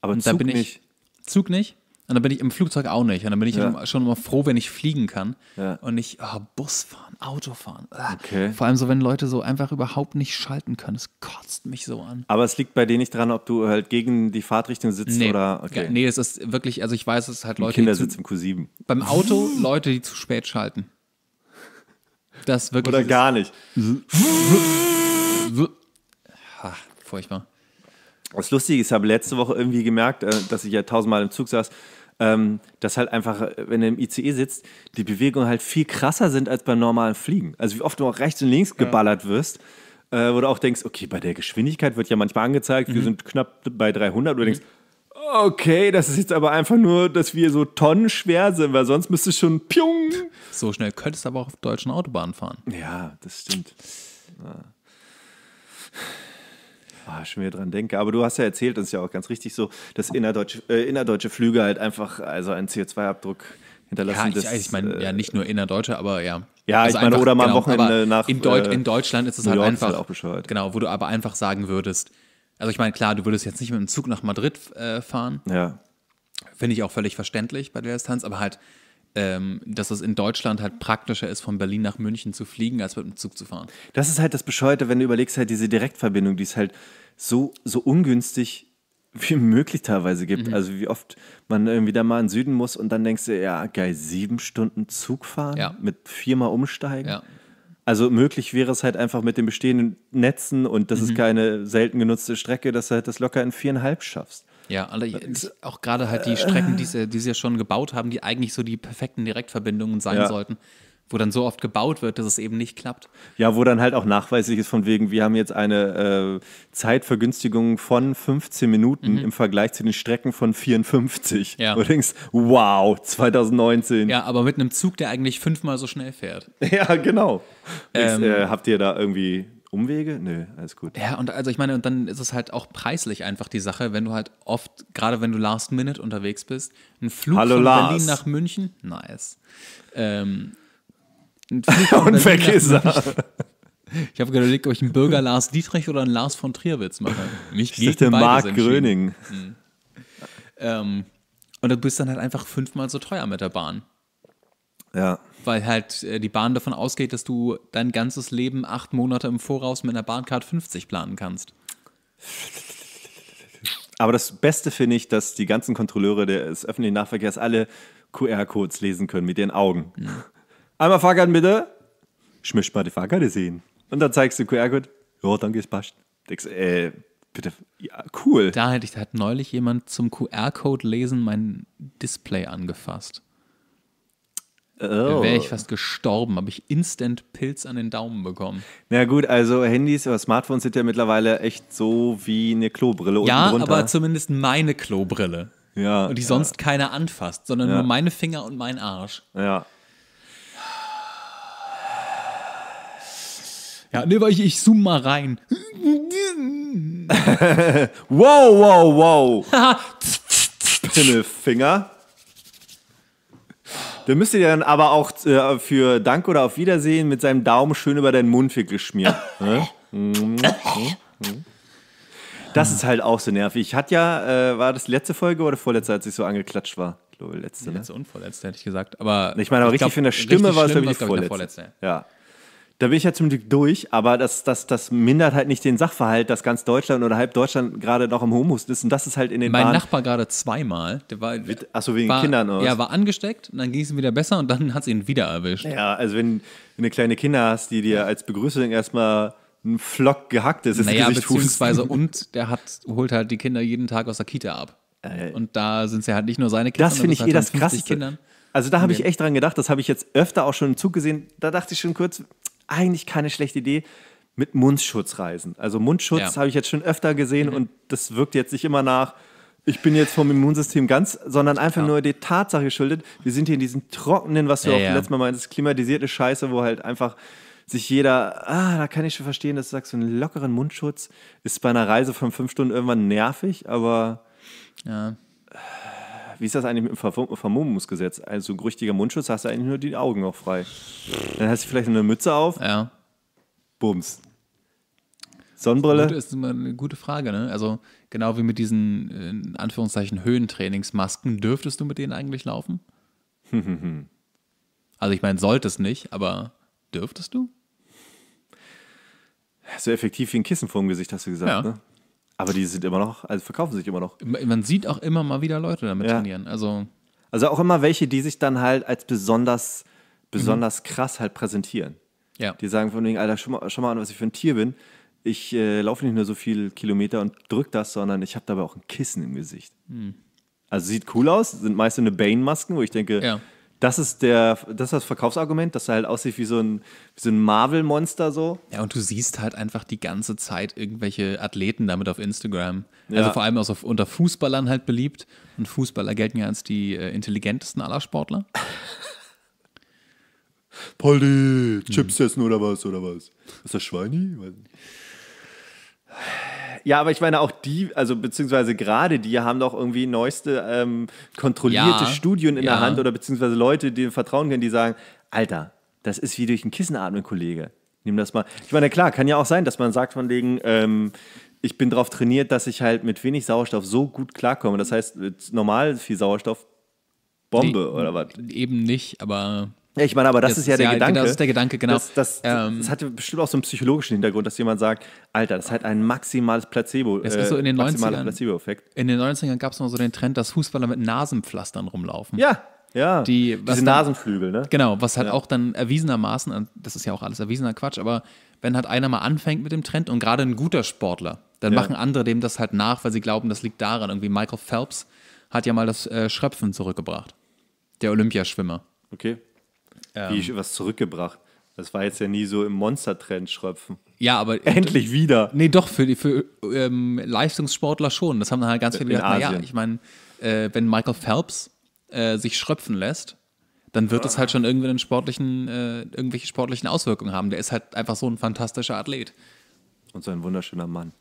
A: Aber und Zug da bin ich, nicht. Zug nicht? Und dann bin ich im Flugzeug auch nicht. Und dann bin ich ja. schon immer froh, wenn ich fliegen kann. Ja. Und nicht oh, ah, Bus fahren, Auto fahren. Ah. Okay. Vor allem so, wenn Leute so einfach überhaupt nicht schalten können. Das kotzt mich so an.
B: Aber es liegt bei dir nicht dran, ob du halt gegen die Fahrtrichtung sitzt nee. oder. Okay. Nee, es ist
A: wirklich, also ich weiß, es halt Leute. Kinder sitzen im Q7. Beim Auto Leute, die zu spät schalten. Das wirklich.
B: Oder gar nicht. Ach, [laughs] furchtbar. Das Lustige ist, ich habe letzte Woche irgendwie gemerkt, äh, dass ich ja tausendmal im Zug saß, ähm, dass halt einfach, äh, wenn du im ICE sitzt, die Bewegungen halt viel krasser sind als beim normalen Fliegen. Also wie oft du auch rechts und links geballert wirst, äh, wo du auch denkst, okay, bei der Geschwindigkeit wird ja manchmal angezeigt, mhm. wir sind knapp bei 300, oder mhm. denkst, okay, das ist jetzt aber
A: einfach nur, dass wir so tonnenschwer sind, weil sonst müsste es schon pjung. So schnell könntest du aber auch auf deutschen Autobahnen fahren.
B: Ja, das
A: stimmt. Ja
B: oh, schon wieder dran denke. Aber du hast ja erzählt, das ist ja auch ganz richtig so, dass innerdeutsche, äh, innerdeutsche Flüge halt einfach also einen CO2-Abdruck hinterlassen. Ja, ich, ich meine,
A: äh, ja, nicht nur innerdeutsche, aber ja. Ja, also ich meine, einfach, oder mal am genau, Wochenende nach. In, Deut äh, in, Deutschland ist es halt einfach. Halt auch bescheuert. Genau, wo du aber einfach sagen würdest, also ich meine, klar, du würdest jetzt nicht mit dem Zug nach Madrid äh, fahren. Ja. Finde ich auch völlig verständlich bei der Distanz, aber halt ähm, dass es in Deutschland halt praktischer ist, von Berlin nach München zu fliegen, als mit dem Zug zu fahren. Das ist halt das Bescheuerte, wenn du überlegst, halt diese Direktverbindung, die
B: es halt so, so ungünstig wie [laughs] möglich teilweise gibt. Mhm. Also wie oft man irgendwie da mal in den Süden muss und dann denkst du, ja, geil, sieben Stunden Zug fahren ja. mit viermal umsteigen. Ja. Also möglich wäre es halt einfach mit den bestehenden Netzen und das mhm. ist keine selten genutzte Strecke, dass du halt das locker in viereinhalb schaffst.
A: Ja, alle, äh, auch gerade halt die Strecken, äh. die sie, die sie ja schon gebaut haben, die eigentlich so die perfekten Direktverbindungen sein ja. sollten wo dann so oft gebaut wird, dass es eben nicht klappt. Ja, wo dann halt auch nachweislich ist von wegen, wir haben jetzt eine
B: äh, Zeitvergünstigung von 15 Minuten mhm. im Vergleich zu den Strecken von 54. Ja. Allerdings, wow, 2019.
A: Ja, aber mit einem Zug, der eigentlich fünfmal so schnell fährt. [laughs] Ja, genau. Ähm, äh,
B: habt ihr da irgendwie
A: Umwege? Nö, alles gut. Ja, und also ich meine, und dann ist es halt auch preislich einfach die Sache, wenn du halt oft, gerade wenn du Last Minute unterwegs bist, ein Flug Hallo, von Lars. Berlin nach München, nice. Ähm, [laughs] und weg ist er. Ich habe überlegt, ob ich einen Bürger Lars Dietrich oder einen Lars von Trierwitz mache. Mich ich dachte, Marc Gröning. Mhm. Ähm, und du bist dann halt einfach fünfmal so teuer mit der Bahn. Ja. Weil halt äh, die Bahn davon ausgeht, dass du dein ganzes Leben acht Monate im Voraus mit einer Bahncard 50 planen kannst.
B: Aber das Beste finde ich, dass die ganzen Kontrolleure des öffentlichen Nahverkehrs alle QR-Codes lesen können mit ihren Augen. Mhm. Einmal Fahrkarten bitte. Ich möchte mal die Fahrkarte sehen. Und dann zeigst du QR-Code. Ja, danke, es passt. Denkst,
A: äh, bitte, ja, cool. Da, hätte ich, da hat neulich jemand zum QR-Code lesen mein Display angefasst. Oh. Wäre ich fast gestorben, habe ich instant Pilz an den Daumen bekommen.
B: Na gut, also Handys oder Smartphones sind ja mittlerweile echt so wie eine Klobrille. Ja, aber zumindest meine Klobrille. Ja. Und die ja. sonst
A: keiner anfasst, sondern ja. nur meine Finger und mein Arsch. Ja. Ja, ne, weil ich, ich zoom mal rein. [laughs] wow, wow, wow.
B: Pinnefinger. [laughs] Dann müsst ihr dann aber auch äh, für Dank oder auf Wiedersehen mit seinem Daumen schön über deinen Mundwinkel schmieren. Ne? das ist halt auch so nervig. Ich hatte ja, äh, war das letzte Folge oder vorletzte, als ich so angeklatscht war? Ich glaube, letzte. Ne? und vorletzte hätte ich gesagt. Aber ich meine, aber ich richtig glaub, von der Stimme war es, glaube ich, die vorletzte. Ja. Da bin ich ja zum Glück durch, aber das, das, das mindert halt nicht den Sachverhalt, dass ganz Deutschland oder halb Deutschland gerade noch im Homus ist. Und das ist halt in den Mein Bahnen. Nachbar
A: gerade zweimal. Der war, achso, wegen war, Kindern oder Ja, war angesteckt und dann ging es ihm wieder besser und dann hat es ihn wieder erwischt. Ja, also wenn,
B: wenn du kleine Kinder hast, die dir als Begrüßung erstmal einen Flock gehackt ist, ins naja, Gesicht beziehungsweise husten. [laughs]
A: und der hat, holt halt die Kinder jeden Tag aus der Kita ab. Äh, und da sind es ja halt nicht nur seine Kinder, das finde ich eh halt das krasseste. Also da habe ich echt dran gedacht, das habe ich jetzt öfter auch schon im Zug gesehen.
B: Da dachte ich schon kurz, eigentlich keine schlechte Idee, mit Mundschutz reisen. Also Mundschutz ja. habe ich jetzt schon öfter gesehen mhm. und das wirkt jetzt nicht immer nach, ich bin jetzt vom Immunsystem ganz, sondern einfach ja. Genau. nur die Tatsache geschuldet, wir sind hier in diesem trockenen, was du ja, auch ja. letztes Mal meintest, klimatisierte Scheiße, wo halt einfach sich jeder, ah, da kann ich schon verstehen, dass du sagst, so einen lockeren Mundschutz ist bei einer Reise von fünf Stunden irgendwann nervig, aber. Ja wie ist das eigentlich mit dem Ver Vermummungsgesetz? Also ein grüchtiger Mundschutz hast du eigentlich nur die Augen noch frei. Dann hast du vielleicht eine Mütze auf. Ja. Bums. Sonnenbrille? Das
C: ist
A: eine gute Frage, ne? Also genau wie mit diesen, in Anführungszeichen, Höhentrainingsmasken, dürftest du mit denen eigentlich laufen? [laughs] also ich meine, solltest nicht, aber dürftest du? So effektiv wie ein Kissen vor dem Gesicht, hast du gesagt,
B: ja. ne? Aber die sind immer noch, also verkaufen sich immer noch. Man sieht auch immer mal wieder Leute damit ja. trainieren. Also, also auch immer welche, die sich dann halt als besonders, besonders mhm. krass halt präsentieren. Ja. Die sagen von wegen, Alter, schau mal, schau mal an, was ich für ein Tier bin. Ich äh, laufe nicht nur so viel Kilometer und drück das, sondern ich habe dabei auch ein Kissen im Gesicht. Mhm. Also sieht cool aus, sind meist so eine Bane-Masken, wo ich denke, ja das ist, der, das ist das Verkaufsargument, dass er halt aussieht wie
A: so ein, so ein Marvel-Monster so. Ja, und du siehst halt einfach die ganze Zeit irgendwelche Athleten damit auf Instagram. Ja. Also vor allem auch so unter Fußballern halt beliebt. Und Fußballer gelten ja als die äh, intelligentesten aller Sportler.
B: Poldi, Chips hm. essen oder was, oder was? Ist das Schweini? Weiß nicht. Ja, aber ich meine auch die, also beziehungsweise gerade die haben doch irgendwie neueste ähm, kontrollierte ja, Studien in ja. der Hand oder beziehungsweise Leute, die vertrauen können, die sagen, Alter, das ist wie durch ein Kissen atmen, Kollege. Nimm das mal. Ich meine, klar, kann ja auch sein, dass man sagt, von wegen, ähm, ich bin darauf trainiert, dass ich halt mit wenig Sauerstoff so gut klarkomme. Das heißt, normal viel Sauerstoff,
A: Bombe nee, oder was? Eben nicht, aber
B: ich meine, aber das, das ist ja der ja, genau, Gedanke. Das ist der Gedanke, genau. Das, das, ähm, das hatte bestimmt auch so einen psychologischen Hintergrund, dass jemand sagt, Alter, das hat ein maximales
A: Placebo. Das ist äh, so in den 90ern. Placebo-Effekt. In den 90ern gab es noch so den Trend, dass Fußballer mit Nasenpflastern rumlaufen. Ja. Ja, die, diese dann, Nasenflügel, ne? Genau, was halt ja. auch dann erwiesenermaßen, also das ist ja auch alles erwiesener Quatsch, aber wenn halt einer mal anfängt mit dem Trend und gerade ein guter Sportler, dann ja. machen andere dem das halt nach, weil sie glauben, das liegt daran. Irgendwie Michael Phelps hat ja mal das äh, Schröpfen zurückgebracht. Der Olympiaschwimmer.
B: Okay ähm, wie was zurückgebracht. Das war jetzt ja nie so im Monster-Trend schröpfen. Ja, aber. [laughs] Endlich
A: wieder. Nee, doch, für, die, für ähm, Leistungssportler schon. Das haben dann halt ganz viele In gedacht, naja, ich meine, äh, wenn Michael Phelps äh, sich schröpfen lässt, dann wird es ah. halt schon irgendwie einen sportlichen, äh, irgendwelche sportlichen Auswirkungen haben. Der ist halt einfach so ein fantastischer Athlet. Und so ein wunderschöner Mann.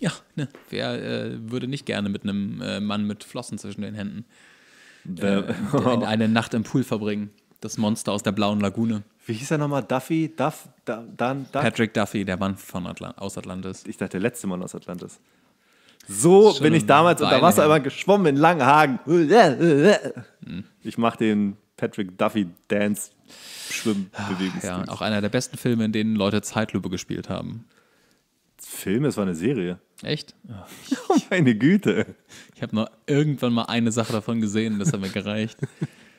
A: Ja, ne? wer äh, würde nicht gerne mit einem äh, Mann mit Flossen zwischen den Händen äh, eine Nacht im Pool verbringen? Das Monster aus der blauen Lagune. Wie hieß er nochmal? Duffy? Duff? Da, Dan, Duff? Patrick Duffy, der Mann von Atla aus Atlantis. Ich dachte, der letzte Mann aus Atlantis. So Schon bin ich damals unter Wasser immer
B: geschwommen in Langenhagen.
C: Hm.
A: Ich mache den Patrick Duffy Dance Schwimmbewegung. Ja, auch einer der besten Filme, in denen Leute Zeitlupe gespielt haben. Film, es war eine Serie. Echt? Oh, [laughs] meine Güte. Ich habe nur irgendwann mal eine Sache davon gesehen, das hat mir gereicht. [laughs]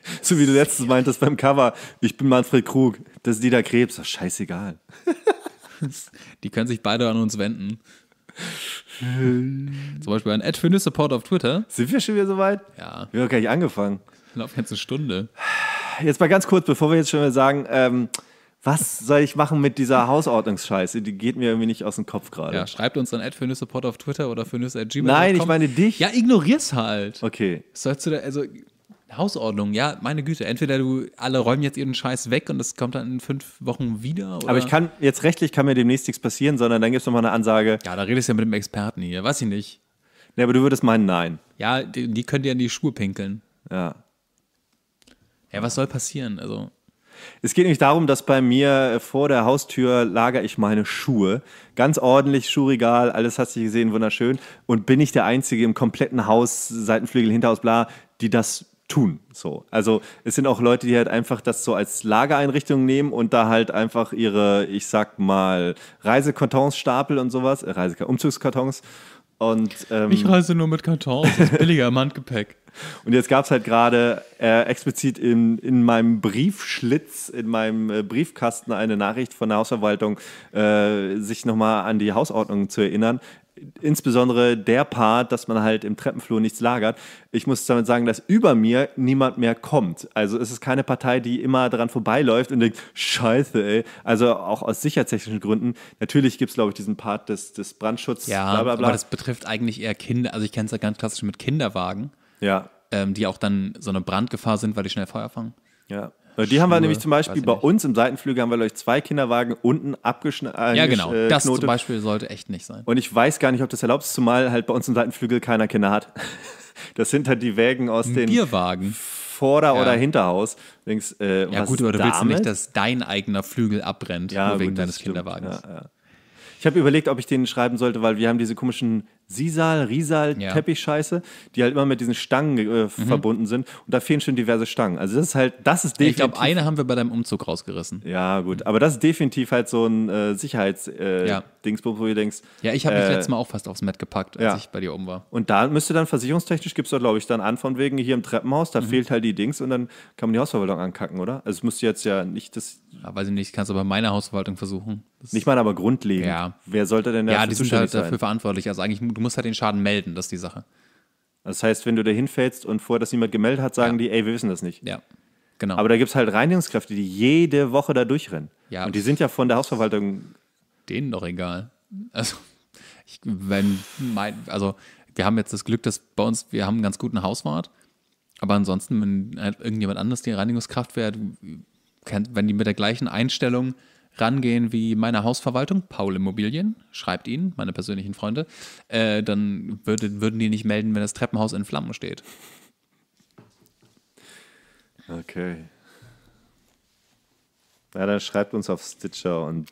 A: [laughs] so wie du letztens meintest beim Cover, ich bin Manfred Krug, das ist Dieter Krebs, oh, scheißegal. [laughs] Die können sich beide an uns wenden. Zum Beispiel an Ad für Support auf Twitter. Sind wir schon wieder soweit? Ja. Wir haben gar nicht
B: angefangen. Wir laufen jetzt eine Stunde. Jetzt mal ganz kurz, bevor wir jetzt schon mal sagen, ähm, was soll ich machen mit dieser Hausordnungsscheiße? Die geht mir irgendwie nicht aus dem Kopf gerade. Ja,
A: schreibt uns dann Ad für Support auf Twitter oder für Nein, ich meine dich. Ja, ignorier's halt. Okay. Sollst du da, also Hausordnung, ja, meine Güte. Entweder du alle räumen jetzt ihren Scheiß weg und das kommt dann in fünf Wochen wieder. Oder? Aber ich kann,
B: jetzt rechtlich kann mir demnächst nichts passieren, sondern dann gibt es nochmal eine Ansage. Ja, da redest du ja mit dem
A: Experten hier, weiß ich nicht. Nee, aber du würdest meinen, nein. Ja, die, die können dir in die Schuhe pinkeln. Ja. Ja, was soll passieren? Also.
B: Es geht nämlich darum, dass bei mir äh, vor der Haustür lager ich meine Schuhe. Ganz ordentlich, Schuhregal, alles hast du gesehen, wunderschön. Und bin ich der Einzige im kompletten Haus, Seitenflügel, Hinterhaus, bla, die das tun. So. Also es sind auch Leute, die halt einfach das so als Lagereinrichtung nehmen und da halt einfach ihre, ich sag mal, Reisekartons Reisekartonsstapel und sowas, äh, Reise Umzugskartons. Und, ähm, ich reise nur mit Kartons, das ist [laughs] billiger im Handgepäck. Und jetzt gab es halt gerade äh, explizit in, in meinem Briefschlitz, in meinem äh, Briefkasten eine Nachricht von der Hausverwaltung, äh, sich nochmal an die Hausordnung zu erinnern insbesondere der Part, dass man halt im Treppenflur nichts lagert. Ich muss damit sagen, dass über mir niemand mehr kommt. Also es ist keine Partei, die immer daran vorbeiläuft und denkt, scheiße, ey. Also auch aus sicherheitstechnischen Gründen. Natürlich gibt es, glaube ich, diesen Part des, des Brandschutzes. Ja, bla, bla, bla. aber das
A: betrifft eigentlich eher Kinder. Also ich kenne es ja ganz klassisch mit Kinderwagen. Ja. Ähm, die auch dann so eine Brandgefahr sind, weil die schnell Feuer fangen. Ja. Äh, die Schuhe, haben wir nämlich zum Beispiel bei
B: uns im Seitenflügel haben wir euch zwei Kinderwagen unten abgeschnitten. Äh, ja, genau. Äh, das zum Beispiel
A: sollte echt nicht sein. Und ich weiß gar
B: nicht, ob das erlaubt ist, zumal halt bei uns im Seitenflügel keiner Kinder hat. [laughs] Das sind halt die Wägen aus den
A: Bierwagen. Vorder- ja. oder Hinterhaus. Denkst, äh, ja, gut, aber du willst damit? nicht, dass dein eigener Flügel abbrennt, ja, nur wegen gut, deines stimmt. Kinderwagens. Ja,
B: ich habe überlegt, ob ich denen schreiben sollte, weil wir haben diese komischen Sisal, Risal, ja. Teppichscheiße, die halt immer mit diesen Stangen äh, mhm. verbunden sind. Und da fehlen schon diverse Stangen. Also das ist halt, das ist definitiv. Ich glaube, eine haben wir bei deinem Umzug rausgerissen. Ja, gut. Mhm. Aber das ist definitiv halt so ein äh, Sicherheitsdingsbums, äh, ja. wo du denkst. Ja, ich habe mich äh, letztes Mal auch
A: fast aufs Met gepackt, als ja. ich
B: bei dir oben war. Und da müsste dann versicherungstechnisch, gibt es da, glaube ich, dann an von wegen hier im Treppenhaus, da mhm. fehlt halt die Dings und dann kann man die Hausverwaltung ankacken, oder? Also es müsste jetzt ja nicht das ja, weiß ich nicht,
A: kannst du bei meiner Hausverwaltung versuchen. Das ich meine aber grundlegend.
B: Ja. Wer sollte denn dafür Ja, die sind halt sein? dafür verantwortlich. Also eigentlich, du musst halt den Schaden melden, das ist die Sache. Das heißt, wenn du da hinfällst und vorher das niemand gemeldet hat, sagen ja. die, ey, wir wissen das nicht. Ja, genau. Aber da gibt es halt Reinigungskräfte, die jede Woche da durchrennen.
A: Ja. Und die sind ja von der Hausverwaltung. Denen doch egal. Also, ich, wenn mein, also wir haben jetzt das Glück, dass bei uns, wir haben einen ganz guten Hauswart. Aber ansonsten, wenn halt irgendjemand anders die Reinigungskraft wäre, wenn die mit der gleichen Einstellung rangehen wie meine Hausverwaltung, Paul Immobilien, schreibt ihnen, meine persönlichen Freunde, äh, dann würde, würden die nicht melden, wenn das Treppenhaus in Flammen steht. Okay. Na, dann schreibt uns auf Stitcher und.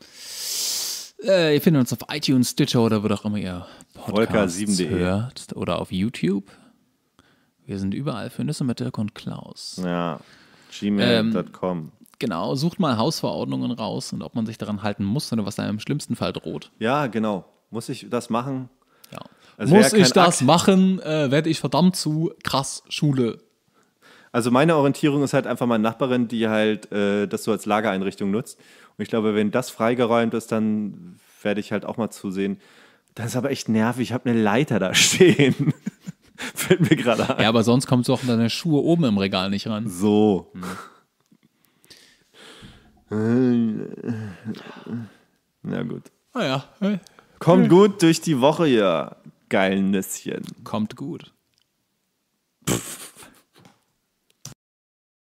A: Äh, ihr findet uns auf iTunes, Stitcher oder wo auch immer ihr Podcast e. hört. Oder auf YouTube. Wir sind überall für Nüsse mit Dirk und Klaus. Ja, gmail.com. Ähm, Genau, sucht mal Hausverordnungen raus und ob man sich daran halten muss oder was einem im schlimmsten Fall droht.
B: Ja, genau. Muss ich das machen? Ja. Also muss ich das
A: machen, äh, werde ich verdammt zu krass Schule.
B: Also meine Orientierung ist halt einfach meine Nachbarin, die halt äh, das so als Lagereinrichtung nutzt. Und ich glaube, wenn das freigeräumt ist, dann werde ich halt auch mal zusehen. Das ist aber echt
A: nervig, ich habe eine Leiter da [laughs] stehen. Fällt mir gerade an. Ja, aber sonst kommst du auch in deine Schuhe oben im Regal nicht ran. So. Hm. Äh, äh,
B: äh, Na gut.
A: Naja. Ah Kommt hm.
B: gut durch die Woche,
C: ihr geilen Nüsschen. Kommt gut. Pff.